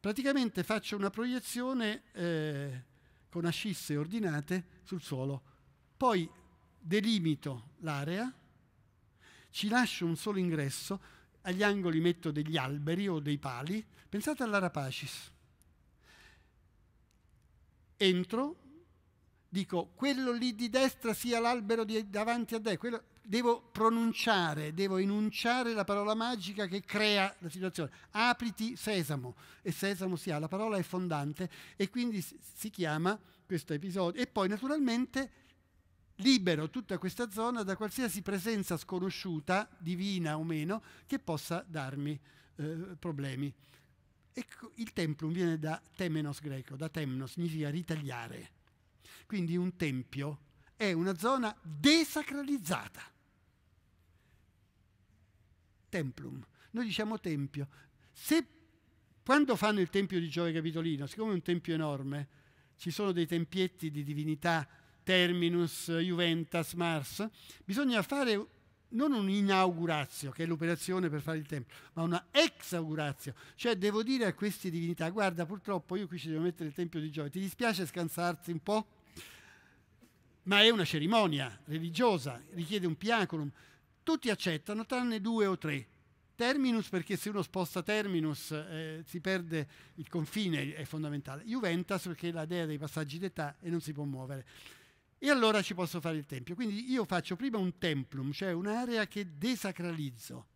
S3: praticamente faccio una proiezione eh, con ascisse ordinate sul suolo, poi delimito l'area, ci lascio un solo ingresso, agli angoli metto degli alberi o dei pali, pensate all'arapacis. Entro, dico quello lì di destra sia l'albero davanti a te, quello, devo pronunciare, devo enunciare la parola magica che crea la situazione. Apriti sesamo e sesamo si ha, la parola è fondante e quindi si chiama questo episodio. E poi naturalmente libero tutta questa zona da qualsiasi presenza sconosciuta, divina o meno, che possa darmi eh, problemi. Ecco, il templum viene da temenos greco, da temnos, significa ritagliare. Quindi un tempio è una zona desacralizzata templum, noi diciamo tempio. Se quando fanno il tempio di Giove Capitolino, siccome è un tempio enorme, ci sono dei tempietti di divinità, Terminus, Juventus, Mars, bisogna fare non un inaugurazio, che è l'operazione per fare il tempio, ma una exaugurazio, cioè devo dire a queste divinità, guarda purtroppo io qui ci devo mettere il tempio di Giove, ti dispiace scansarti un po'? Ma è una cerimonia religiosa, richiede un piaculum, tutti accettano, tranne due o tre. Terminus perché se uno sposta Terminus eh, si perde il confine, è fondamentale. Juventus perché è la dea dei passaggi d'età e non si può muovere. E allora ci posso fare il tempio. Quindi io faccio prima un templum, cioè un'area che desacralizzo.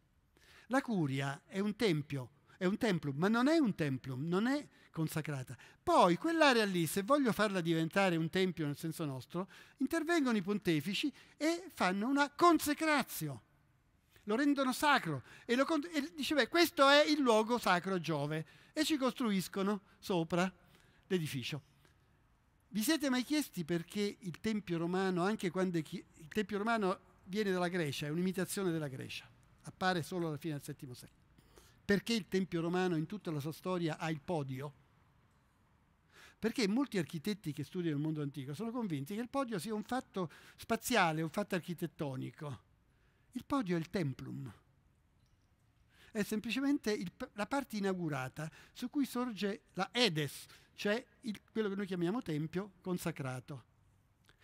S3: La curia è un tempio, è un templum, ma non è un templum, non è consacrata. Poi quell'area lì, se voglio farla diventare un tempio nel senso nostro, intervengono i pontefici e fanno una consecrazio. Lo rendono sacro e, lo, e dice, beh, questo è il luogo sacro a Giove e ci costruiscono sopra l'edificio. Vi siete mai chiesti perché il Tempio romano, anche quando il Tempio romano viene dalla Grecia, è un'imitazione della Grecia, appare solo alla fine del VII secolo? Perché il Tempio romano in tutta la sua storia ha il podio? perché molti architetti che studiano il mondo antico sono convinti che il podio sia un fatto spaziale, un fatto architettonico. Il podio è il templum, è semplicemente il, la parte inaugurata su cui sorge la Edes, cioè il, quello che noi chiamiamo tempio consacrato.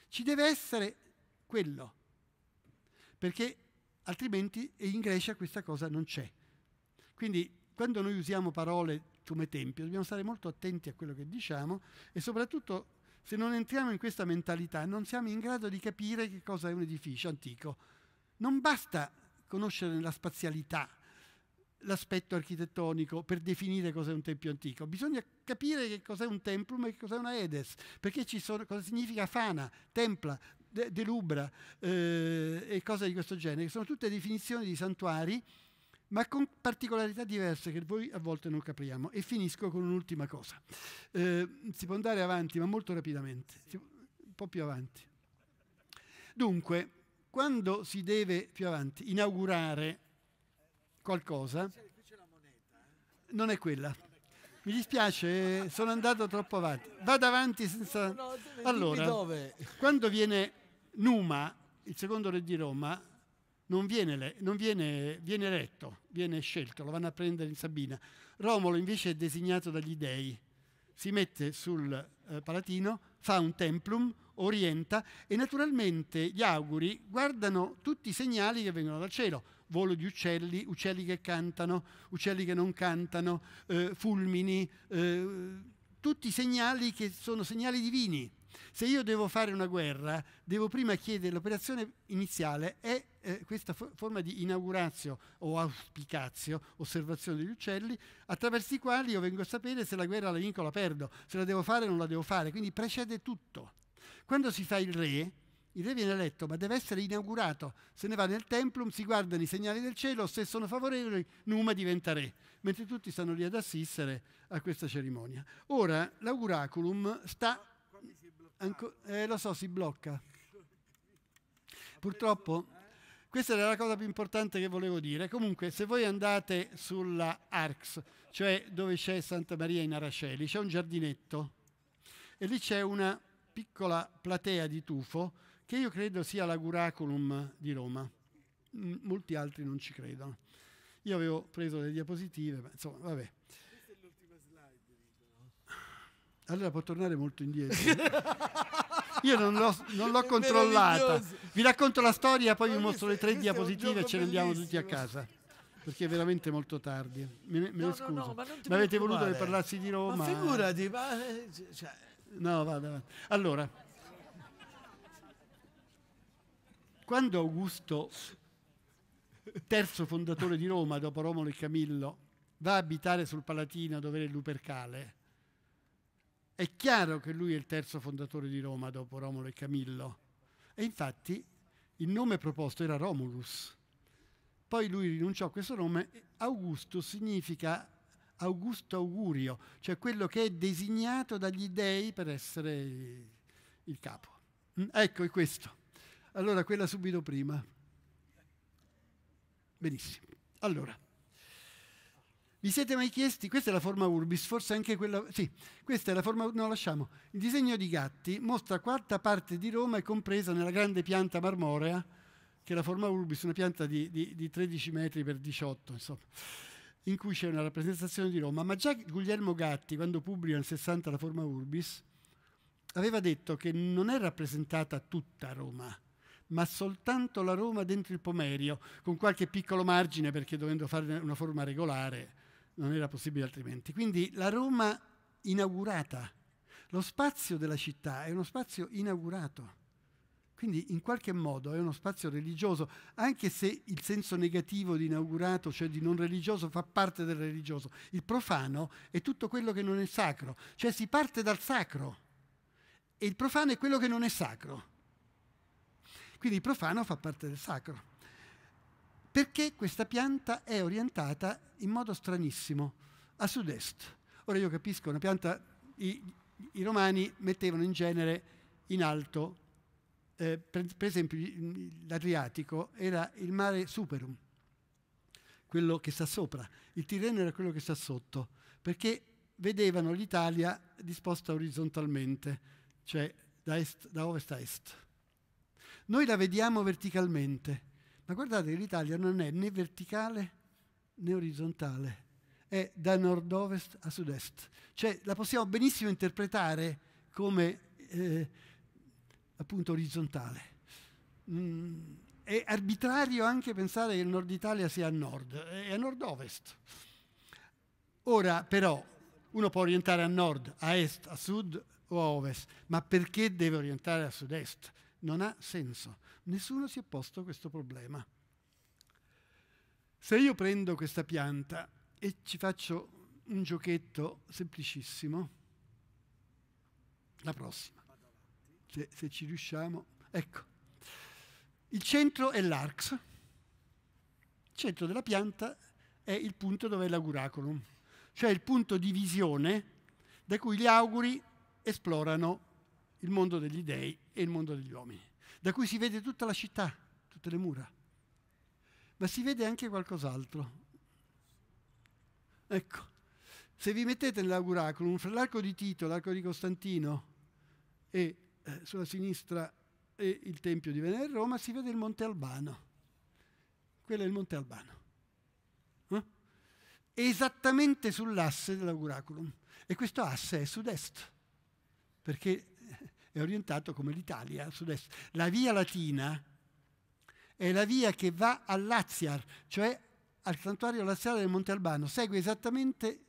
S3: Ci deve essere quello, perché altrimenti in Grecia questa cosa non c'è. Quindi quando noi usiamo parole come tempio, dobbiamo stare molto attenti a quello che diciamo e soprattutto se non entriamo in questa mentalità non siamo in grado di capire che cosa è un edificio antico. Non basta conoscere la spazialità, l'aspetto architettonico per definire cosa è un tempio antico. Bisogna capire che cos'è un templum e che cos'è una edes, perché ci sono, cosa significa fana, templa, de, delubra eh, e cose di questo genere. che Sono tutte definizioni di santuari ma con particolarità diverse che voi a volte non capiamo. E finisco con un'ultima cosa. Eh, si può andare avanti, ma molto rapidamente, un po' più avanti. Dunque, quando si deve più avanti inaugurare qualcosa, eh. non è quella. Mi dispiace, sono andato troppo avanti. Vado avanti senza... Allora, quando viene Numa, il secondo re di Roma, non, viene, non viene, viene eletto, viene scelto, lo vanno a prendere in Sabina. Romolo invece è designato dagli dei, si mette sul eh, palatino, fa un templum, orienta e naturalmente gli auguri guardano tutti i segnali che vengono dal cielo, volo di uccelli, uccelli che cantano, uccelli che non cantano, eh, fulmini, eh, tutti i segnali che sono segnali divini. Se io devo fare una guerra, devo prima chiedere l'operazione iniziale e eh, questa fo forma di inaugurazio o auspicazio, osservazione degli uccelli, attraverso i quali io vengo a sapere se la guerra la vinco o la perdo, se la devo fare o non la devo fare, quindi precede tutto. Quando si fa il re, il re viene eletto, ma deve essere inaugurato. Se ne va nel templum, si guardano i segnali del cielo, se sono favorevoli, Numa diventa re, mentre tutti stanno lì ad assistere a questa cerimonia. Ora, l'auguraculum sta Anco, eh, lo so, si blocca. Purtroppo, questa era la cosa più importante che volevo dire. Comunque, se voi andate sulla Arx, cioè dove c'è Santa Maria in Araceli, c'è un giardinetto e lì c'è una piccola platea di tufo che io credo sia la Guraculum di Roma. M molti altri non ci credono. Io avevo preso le diapositive, ma insomma, vabbè. Allora può tornare molto indietro.
S2: [laughs]
S3: Io non l'ho, non l'ho controllata. Vi racconto la storia, poi vi mostro le tre diapositive e ce ne andiamo tutti a casa. Perché è veramente molto tardi. Me ne, me no, ne scuso. No, no, ma, ma avete voluto che parlassi di Roma? Ma figurati, ma...
S1: Eh, cioè... No,
S3: vada, Allora, quando Augusto, terzo fondatore di Roma dopo Romolo e Camillo, va a abitare sul Palatino dove è Lupercale, è chiaro che lui è il terzo fondatore di Roma dopo Romolo e Camillo. E infatti il nome proposto era Romulus. Poi lui rinunciò a questo nome. Augusto significa Augusto Augurio, cioè quello che è designato dagli dei per essere il capo. Mm, ecco, è questo. Allora, quella subito prima. Benissimo. Allora. Vi siete mai chiesti, questa è la forma urbis, forse anche quella... Sì, questa è la forma... No, lasciamo. Il disegno di Gatti mostra quanta parte di Roma è compresa nella grande pianta marmorea, che è la forma urbis, una pianta di, di, di 13 metri per 18, insomma, in cui c'è una rappresentazione di Roma. Ma già Guglielmo Gatti, quando pubblica nel 60 la forma urbis, aveva detto che non è rappresentata tutta Roma, ma soltanto la Roma dentro il Pomerio, con qualche piccolo margine perché dovendo fare una forma regolare non era possibile altrimenti. Quindi la Roma inaugurata, lo spazio della città è uno spazio inaugurato. Quindi in qualche modo è uno spazio religioso, anche se il senso negativo di inaugurato, cioè di non religioso, fa parte del religioso. Il profano è tutto quello che non è sacro, cioè si parte dal sacro e il profano è quello che non è sacro. Quindi il profano fa parte del sacro perché questa pianta è orientata in modo stranissimo a sud-est. Ora io capisco, una pianta, i, i romani mettevano in genere in alto, eh, per, per, esempio l'Adriatico era il mare superum, quello che sta sopra, il Tirreno era quello che sta sotto, perché vedevano l'Italia disposta orizzontalmente, cioè da, est, da ovest a est. Noi la vediamo verticalmente, ma guardate, l'Italia non è né verticale né orizzontale, è da nord-ovest a sud-est. Cioè la possiamo benissimo interpretare come eh, appunto orizzontale. Mm, è arbitrario anche pensare che il nord Italia sia a nord, è a nord-ovest. Ora però uno può orientare a nord, a est, a sud o a ovest, ma perché deve orientare a sud-est? Non ha senso. Nessuno si è posto questo problema. Se io prendo questa pianta e ci faccio un giochetto semplicissimo, la prossima, se, se ci riusciamo, ecco, il centro è l'arx, il centro della pianta è il punto dove è l'auguraculum, cioè il punto di visione da cui gli auguri esplorano il mondo degli dei e il mondo degli uomini da cui si vede tutta la città, tutte le mura, ma si vede anche qualcos'altro. Ecco, se vi mettete nell'auraculum, fra l'arco di Tito, l'arco di Costantino e eh, sulla sinistra e il Tempio di Venere Roma, si vede il Monte Albano. Quello è il Monte Albano. Eh? Esattamente sull'asse dell'auraculum. E questo asse è sud-est, perché è orientato come l'Italia a sud-est. La via latina è la via che va all'Aziar, cioè al santuario laziale del Monte Albano, segue esattamente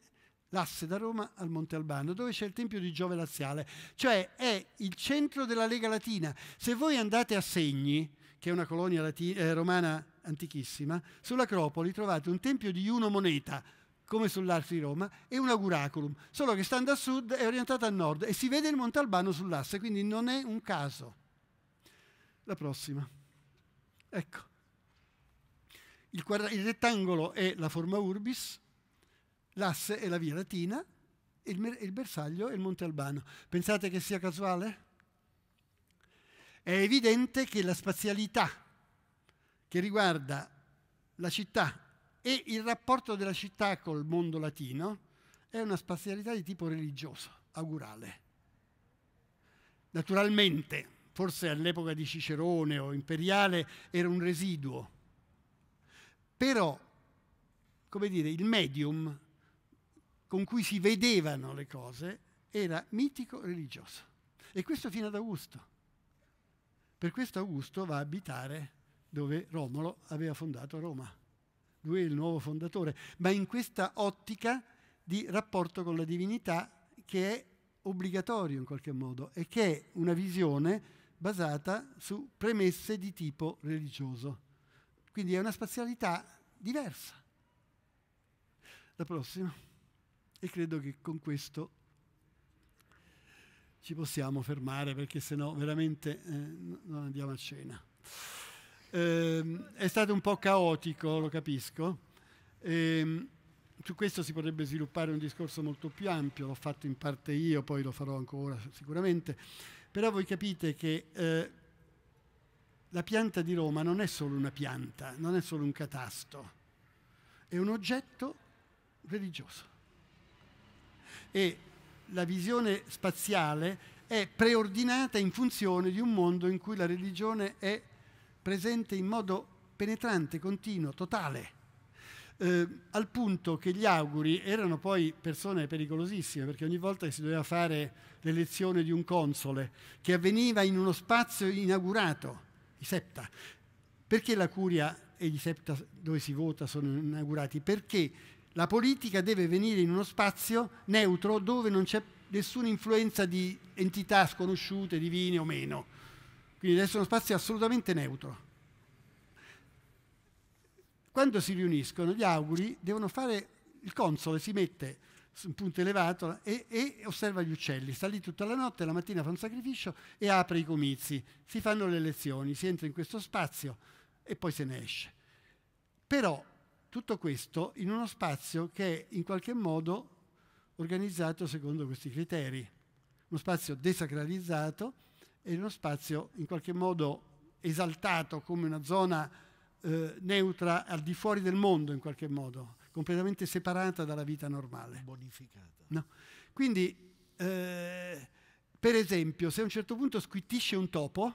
S3: l'asse da Roma al Monte Albano, dove c'è il Tempio di Giove Laziale, cioè è il centro della Lega Latina. Se voi andate a Segni, che è una colonia lati- eh, romana antichissima, sull'Acropoli trovate un tempio di Juno Moneta, come sull'Ars di Roma, è un auguraculum, solo che stando a sud è orientata a nord e si vede il Monte Albano sull'asse, quindi non è un caso. La prossima. Ecco. Il, il rettangolo è la forma urbis, l'asse è la via latina e il, il bersaglio è il Monte Albano. Pensate che sia casuale? È evidente che la spazialità che riguarda la città e il rapporto della città col mondo latino è una spazialità di tipo religioso, augurale. Naturalmente, forse all'epoca di Cicerone o imperiale era un residuo, però, come dire, il medium con cui si vedevano le cose era mitico religioso. E questo fino ad Augusto. Per questo Augusto va a abitare dove Romolo aveva fondato Roma lui è il nuovo fondatore, ma in questa ottica di rapporto con la divinità che è obbligatorio in qualche modo e che è una visione basata su premesse di tipo religioso. Quindi è una spazialità diversa. La prossima. E credo che con questo ci possiamo fermare perché sennò veramente eh, non andiamo a cena. Eh, è stato un po' caotico, lo capisco. Eh, su questo si potrebbe sviluppare un discorso molto più ampio, l'ho fatto in parte io, poi lo farò ancora sicuramente, però voi capite che eh, la pianta di Roma non è solo una pianta, non è solo un catasto, è un oggetto religioso. E la visione spaziale è preordinata in funzione di un mondo in cui la religione è presente in modo penetrante, continuo, totale, eh, al punto che gli auguri erano poi persone pericolosissime, perché ogni volta che si doveva fare l'elezione di un console, che avveniva in uno spazio inaugurato, i septa, perché la curia e i septa dove si vota sono inaugurati? Perché la politica deve venire in uno spazio neutro dove non c'è nessuna influenza di entità sconosciute, divine o meno quindi deve essere uno spazio assolutamente neutro. Quando si riuniscono, gli auguri devono fare, il console si mette su un punto elevato e, e osserva gli uccelli, sta lì tutta la notte, la mattina fa un sacrificio e apre i comizi, si fanno le lezioni, si entra in questo spazio e poi se ne esce. Però tutto questo in uno spazio che è in qualche modo organizzato secondo questi criteri. Uno spazio desacralizzato è uno spazio in qualche modo esaltato come una zona eh, neutra al di fuori del mondo in qualche modo, completamente separata dalla vita normale. Bonificata. No. Quindi, eh, per esempio, se a un certo punto squittisce un topo,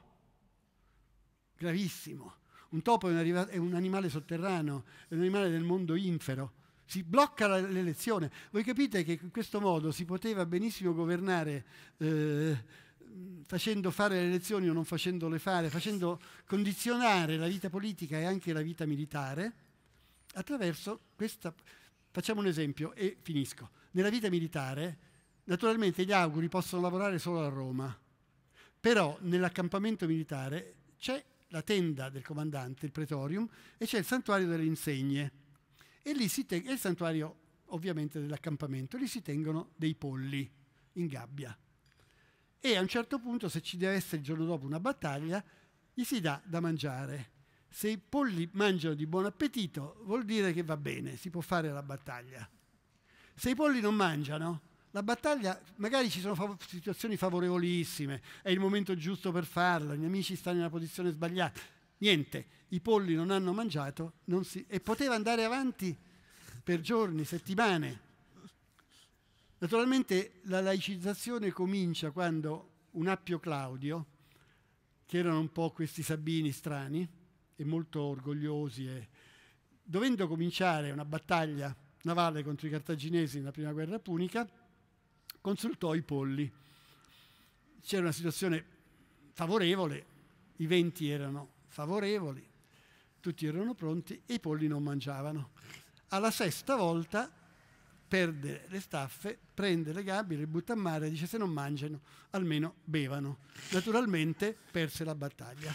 S3: gravissimo, un topo è un, è un animale sotterraneo, è un animale del mondo infero, si blocca l'elezione. Voi capite che in questo modo si poteva benissimo governare... Eh, facendo fare le elezioni o non facendole fare, facendo condizionare la vita politica e anche la vita militare, attraverso questa... Facciamo un esempio e finisco. Nella vita militare, naturalmente gli auguri possono lavorare solo a Roma, però nell'accampamento militare c'è la tenda del comandante, il pretorium, e c'è il santuario delle insegne. E lì si te- il santuario ovviamente dell'accampamento, lì si tengono dei polli in gabbia e a un certo punto se ci deve essere il giorno dopo una battaglia, gli si dà da mangiare. Se i polli mangiano di buon appetito vuol dire che va bene, si può fare la battaglia. Se i polli non mangiano, la battaglia, magari ci sono fav situazioni favorevolissime, è il momento giusto per farla, gli amici stanno in una posizione sbagliata, niente, i polli non hanno mangiato non si... e poteva andare avanti per giorni, settimane, Naturalmente la laicizzazione comincia quando un Appio Claudio, che erano un po' questi Sabini strani e molto orgogliosi, e, dovendo cominciare una battaglia navale contro i cartaginesi nella prima guerra punica, consultò i polli. C'era una situazione favorevole, i venti erano favorevoli, tutti erano pronti e i polli non mangiavano. Alla sesta volta perde le staffe, prende le gabbie, le butta a mare e dice se non mangiano almeno bevano. Naturalmente perse la battaglia.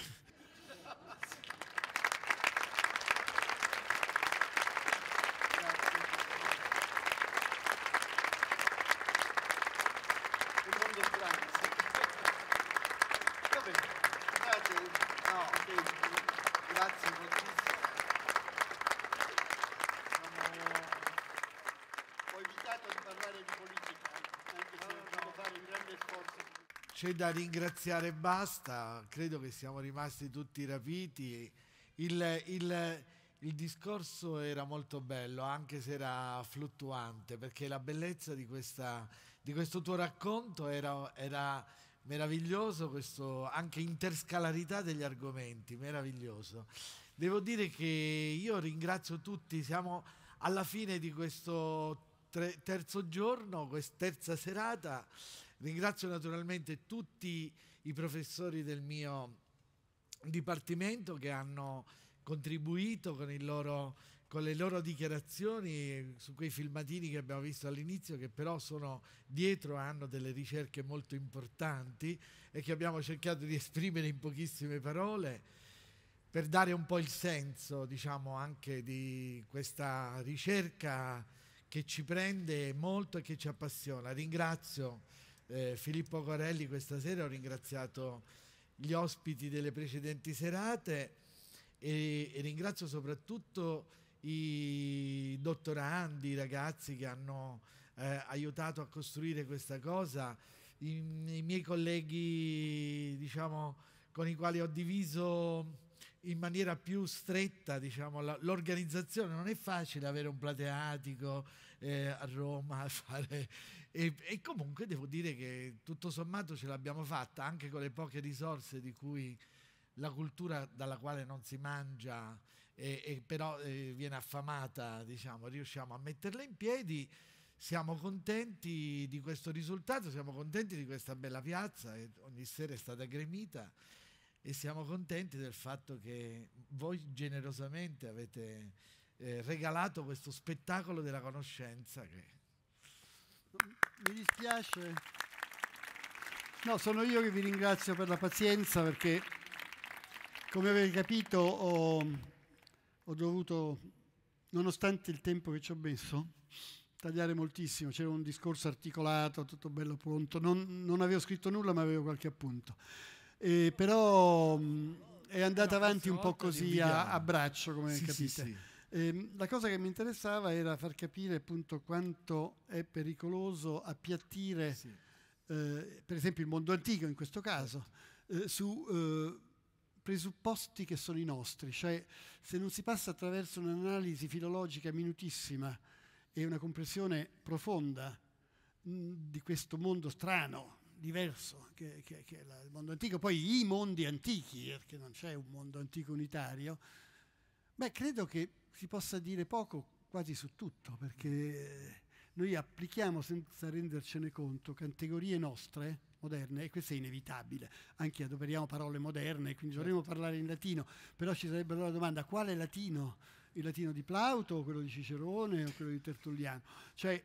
S1: da ringraziare basta, credo che siamo rimasti tutti rapiti. Il, il, il discorso era molto bello, anche se era fluttuante, perché la bellezza di, questa, di questo tuo racconto era, era meraviglioso, questo, anche interscalarità degli argomenti, meraviglioso. Devo dire che io ringrazio tutti, siamo alla fine di questo tre, terzo giorno, questa terza serata Ringrazio naturalmente tutti i professori del mio dipartimento che hanno contribuito con, loro, con, le loro dichiarazioni su quei filmatini che abbiamo visto all'inizio, che però sono dietro, hanno delle ricerche molto importanti e che abbiamo cercato di [laughs] esprimere in pochissime parole per dare un po' il senso, diciamo, anche di questa ricerca che ci prende molto e che ci appassiona. Ringrazio eh, Filippo Corelli questa sera, ho ringraziato gli ospiti delle precedenti serate e, e ringrazio soprattutto i dottorandi, i ragazzi che hanno eh, aiutato a costruire questa cosa, i, i miei colleghi diciamo, con i quali ho diviso in maniera più stretta diciamo, l'organizzazione. Non è facile avere un plateatico eh, a Roma, [laughs] fare e, e, comunque devo dire che tutto sommato ce l'abbiamo fatta anche con le poche risorse di cui la cultura dalla quale non si mangia e, e però eh, viene affamata, diciamo, riusciamo a metterla in piedi. Siamo contenti di questo risultato, siamo contenti di questa bella piazza che ogni sera è stata gremita e siamo contenti del fatto che voi generosamente avete eh, regalato questo spettacolo della conoscenza che mi dispiace. No, sono io che vi ringrazio per la
S3: pazienza perché, come avete capito, ho, ho dovuto, nonostante il tempo che ci ho messo, tagliare moltissimo. C'era un discorso articolato, tutto bello pronto. Non, non avevo scritto nulla, ma avevo qualche appunto. E però mm, è andata avanti un po' così a, a, braccio, come sì, capite. Sì, sì. Eh, la cosa che mi interessava era far capire appunto quanto è pericoloso appiattire, sì. eh, per esempio, il mondo antico in questo caso, certo. eh, su eh, presupposti che sono i nostri, cioè se non si passa attraverso un'analisi filologica minutissima e una comprensione profonda mh, mm, di questo mondo strano, diverso che, che, che la, il mondo antico, poi i mondi antichi, eh, perché non c'è un mondo antico unitario, beh, credo che si possa dire poco quasi su tutto, perché noi applichiamo senza rendercene conto categorie nostre, moderne, e questo è inevitabile, anche adoperiamo parole moderne, quindi dovremmo certo. parlare in latino, però ci sarebbe allora la domanda quale latino? Il latino di Plauto o quello di Cicerone o quello di Tertulliano? Cioè,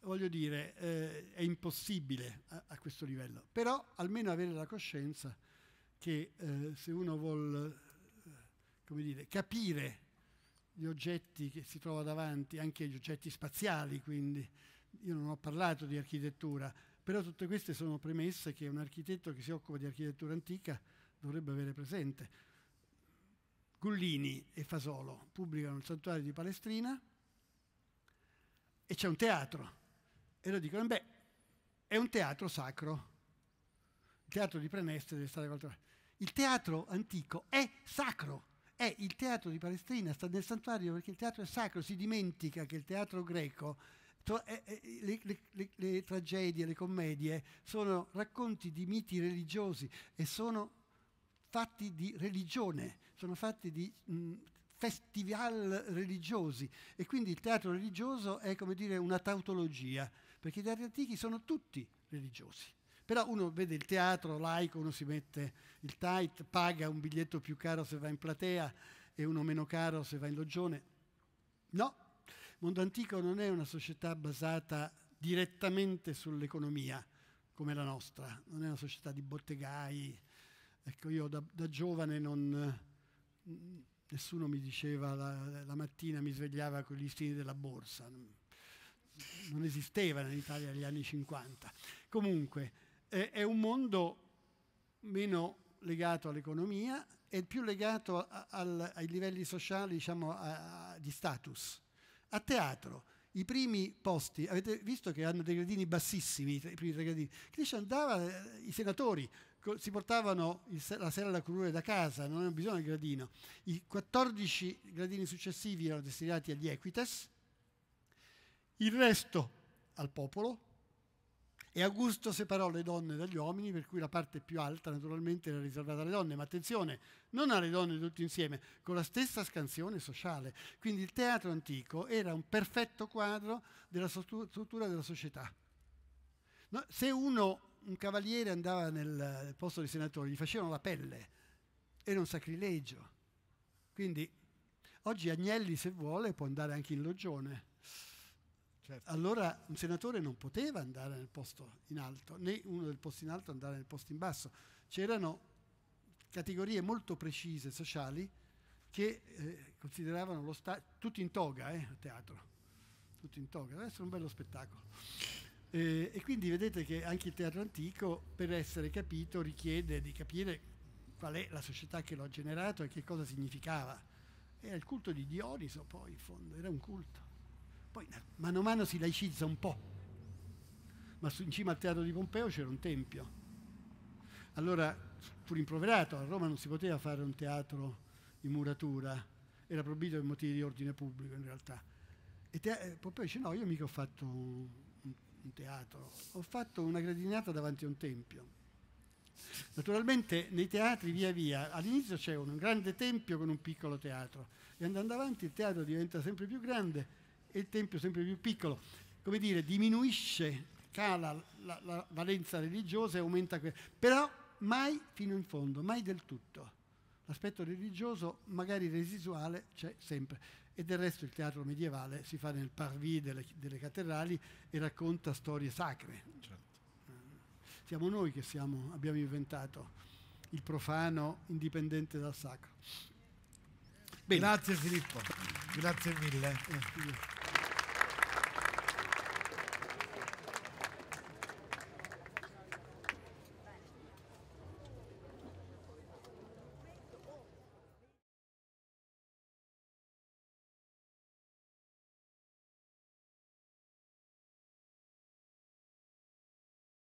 S3: voglio dire, eh, è impossibile a, a, questo livello, però almeno avere la coscienza che eh, se uno vuole eh, capire gli oggetti che si trova davanti, anche gli oggetti spaziali, quindi io non ho parlato di architettura, però tutte queste sono premesse che un architetto che si occupa di architettura antica dovrebbe avere presente. Gullini e Fasolo pubblicano il santuario di Palestrina e c'è un teatro. E loro dicono, beh, è un teatro sacro. Il teatro di Preneste deve stare qualcosa. Il teatro antico è sacro è il teatro di Palestrina, sta nel santuario perché il teatro è sacro, si dimentica che il teatro greco le, le, le, tragedie, le commedie sono racconti di miti religiosi e sono fatti di religione, sono fatti di festival religiosi e quindi il teatro religioso è come dire una tautologia, perché i teatri antichi sono tutti religiosi. Però uno vede il teatro laico, uno si mette il tight, paga un biglietto più caro se va in platea e uno meno caro se va in loggione. No, il Mondo Antico non è una società basata direttamente sull'economia come la nostra, non è una società di bottegai. Ecco, io da, da giovane non, nessuno mi diceva la, la, mattina mi svegliava con gli listini della borsa, non esisteva in Italia negli anni 50. Comunque, è un mondo meno legato all'economia e più legato al, ai livelli sociali, diciamo, a, a, di status. A teatro, i primi posti, avete visto che hanno dei gradini bassissimi, i primi tre gradini, che ci andava eh, i senatori, si portavano il, la sera la curure da casa, non avevano bisogno del gradino. I 14 gradini successivi erano destinati agli equites, il resto al popolo, e Augusto separò le donne dagli uomini, per cui la parte più alta naturalmente era riservata alle donne, ma attenzione, non alle donne tutte insieme, con la stessa scansione sociale. Quindi il teatro antico era un perfetto quadro della struttura della società. No, se uno, un cavaliere, andava nel posto di senatore, gli facevano la pelle, era un sacrilegio. Quindi oggi Agnelli, se vuole, può andare anche in logione Certo. Allora un senatore non poteva andare nel posto in alto, né uno del posto in alto andare nel posto in basso. C'erano categorie molto precise sociali che eh, consideravano lo Stato, tutti in toga eh, a teatro, tutti in toga, deve essere un bello spettacolo. Eh, e quindi vedete che anche il teatro antico, per essere capito, richiede di capire qual è la società che lo ha generato e che cosa significava. Era il culto di Dioniso poi, in fondo, era un culto. Poi mano a mano si laicizza un po', ma in cima al teatro di Pompeo c'era un tempio. Allora fu rimproverato, a Roma non si poteva fare un teatro in muratura, era proibito per motivi di ordine pubblico in realtà. E te- eh, Pompeo dice no, io mica ho fatto un, un teatro, ho fatto una gradinata davanti a un tempio. Naturalmente nei teatri via via, all'inizio c'è un grande tempio con un piccolo teatro e andando avanti il teatro diventa sempre più grande e il tempio sempre più piccolo. Come dire, diminuisce, cala la, la valenza religiosa e aumenta quella. Però mai fino in fondo, mai del tutto. L'aspetto religioso, magari residuale, c'è sempre. E del resto il teatro medievale si fa nel parvis delle, delle cattedrali e racconta storie sacre. Certo. Siamo noi che siamo, abbiamo inventato il profano indipendente dal sacro. Bene. Grazie Filippo,
S1: grazie mille. Eh,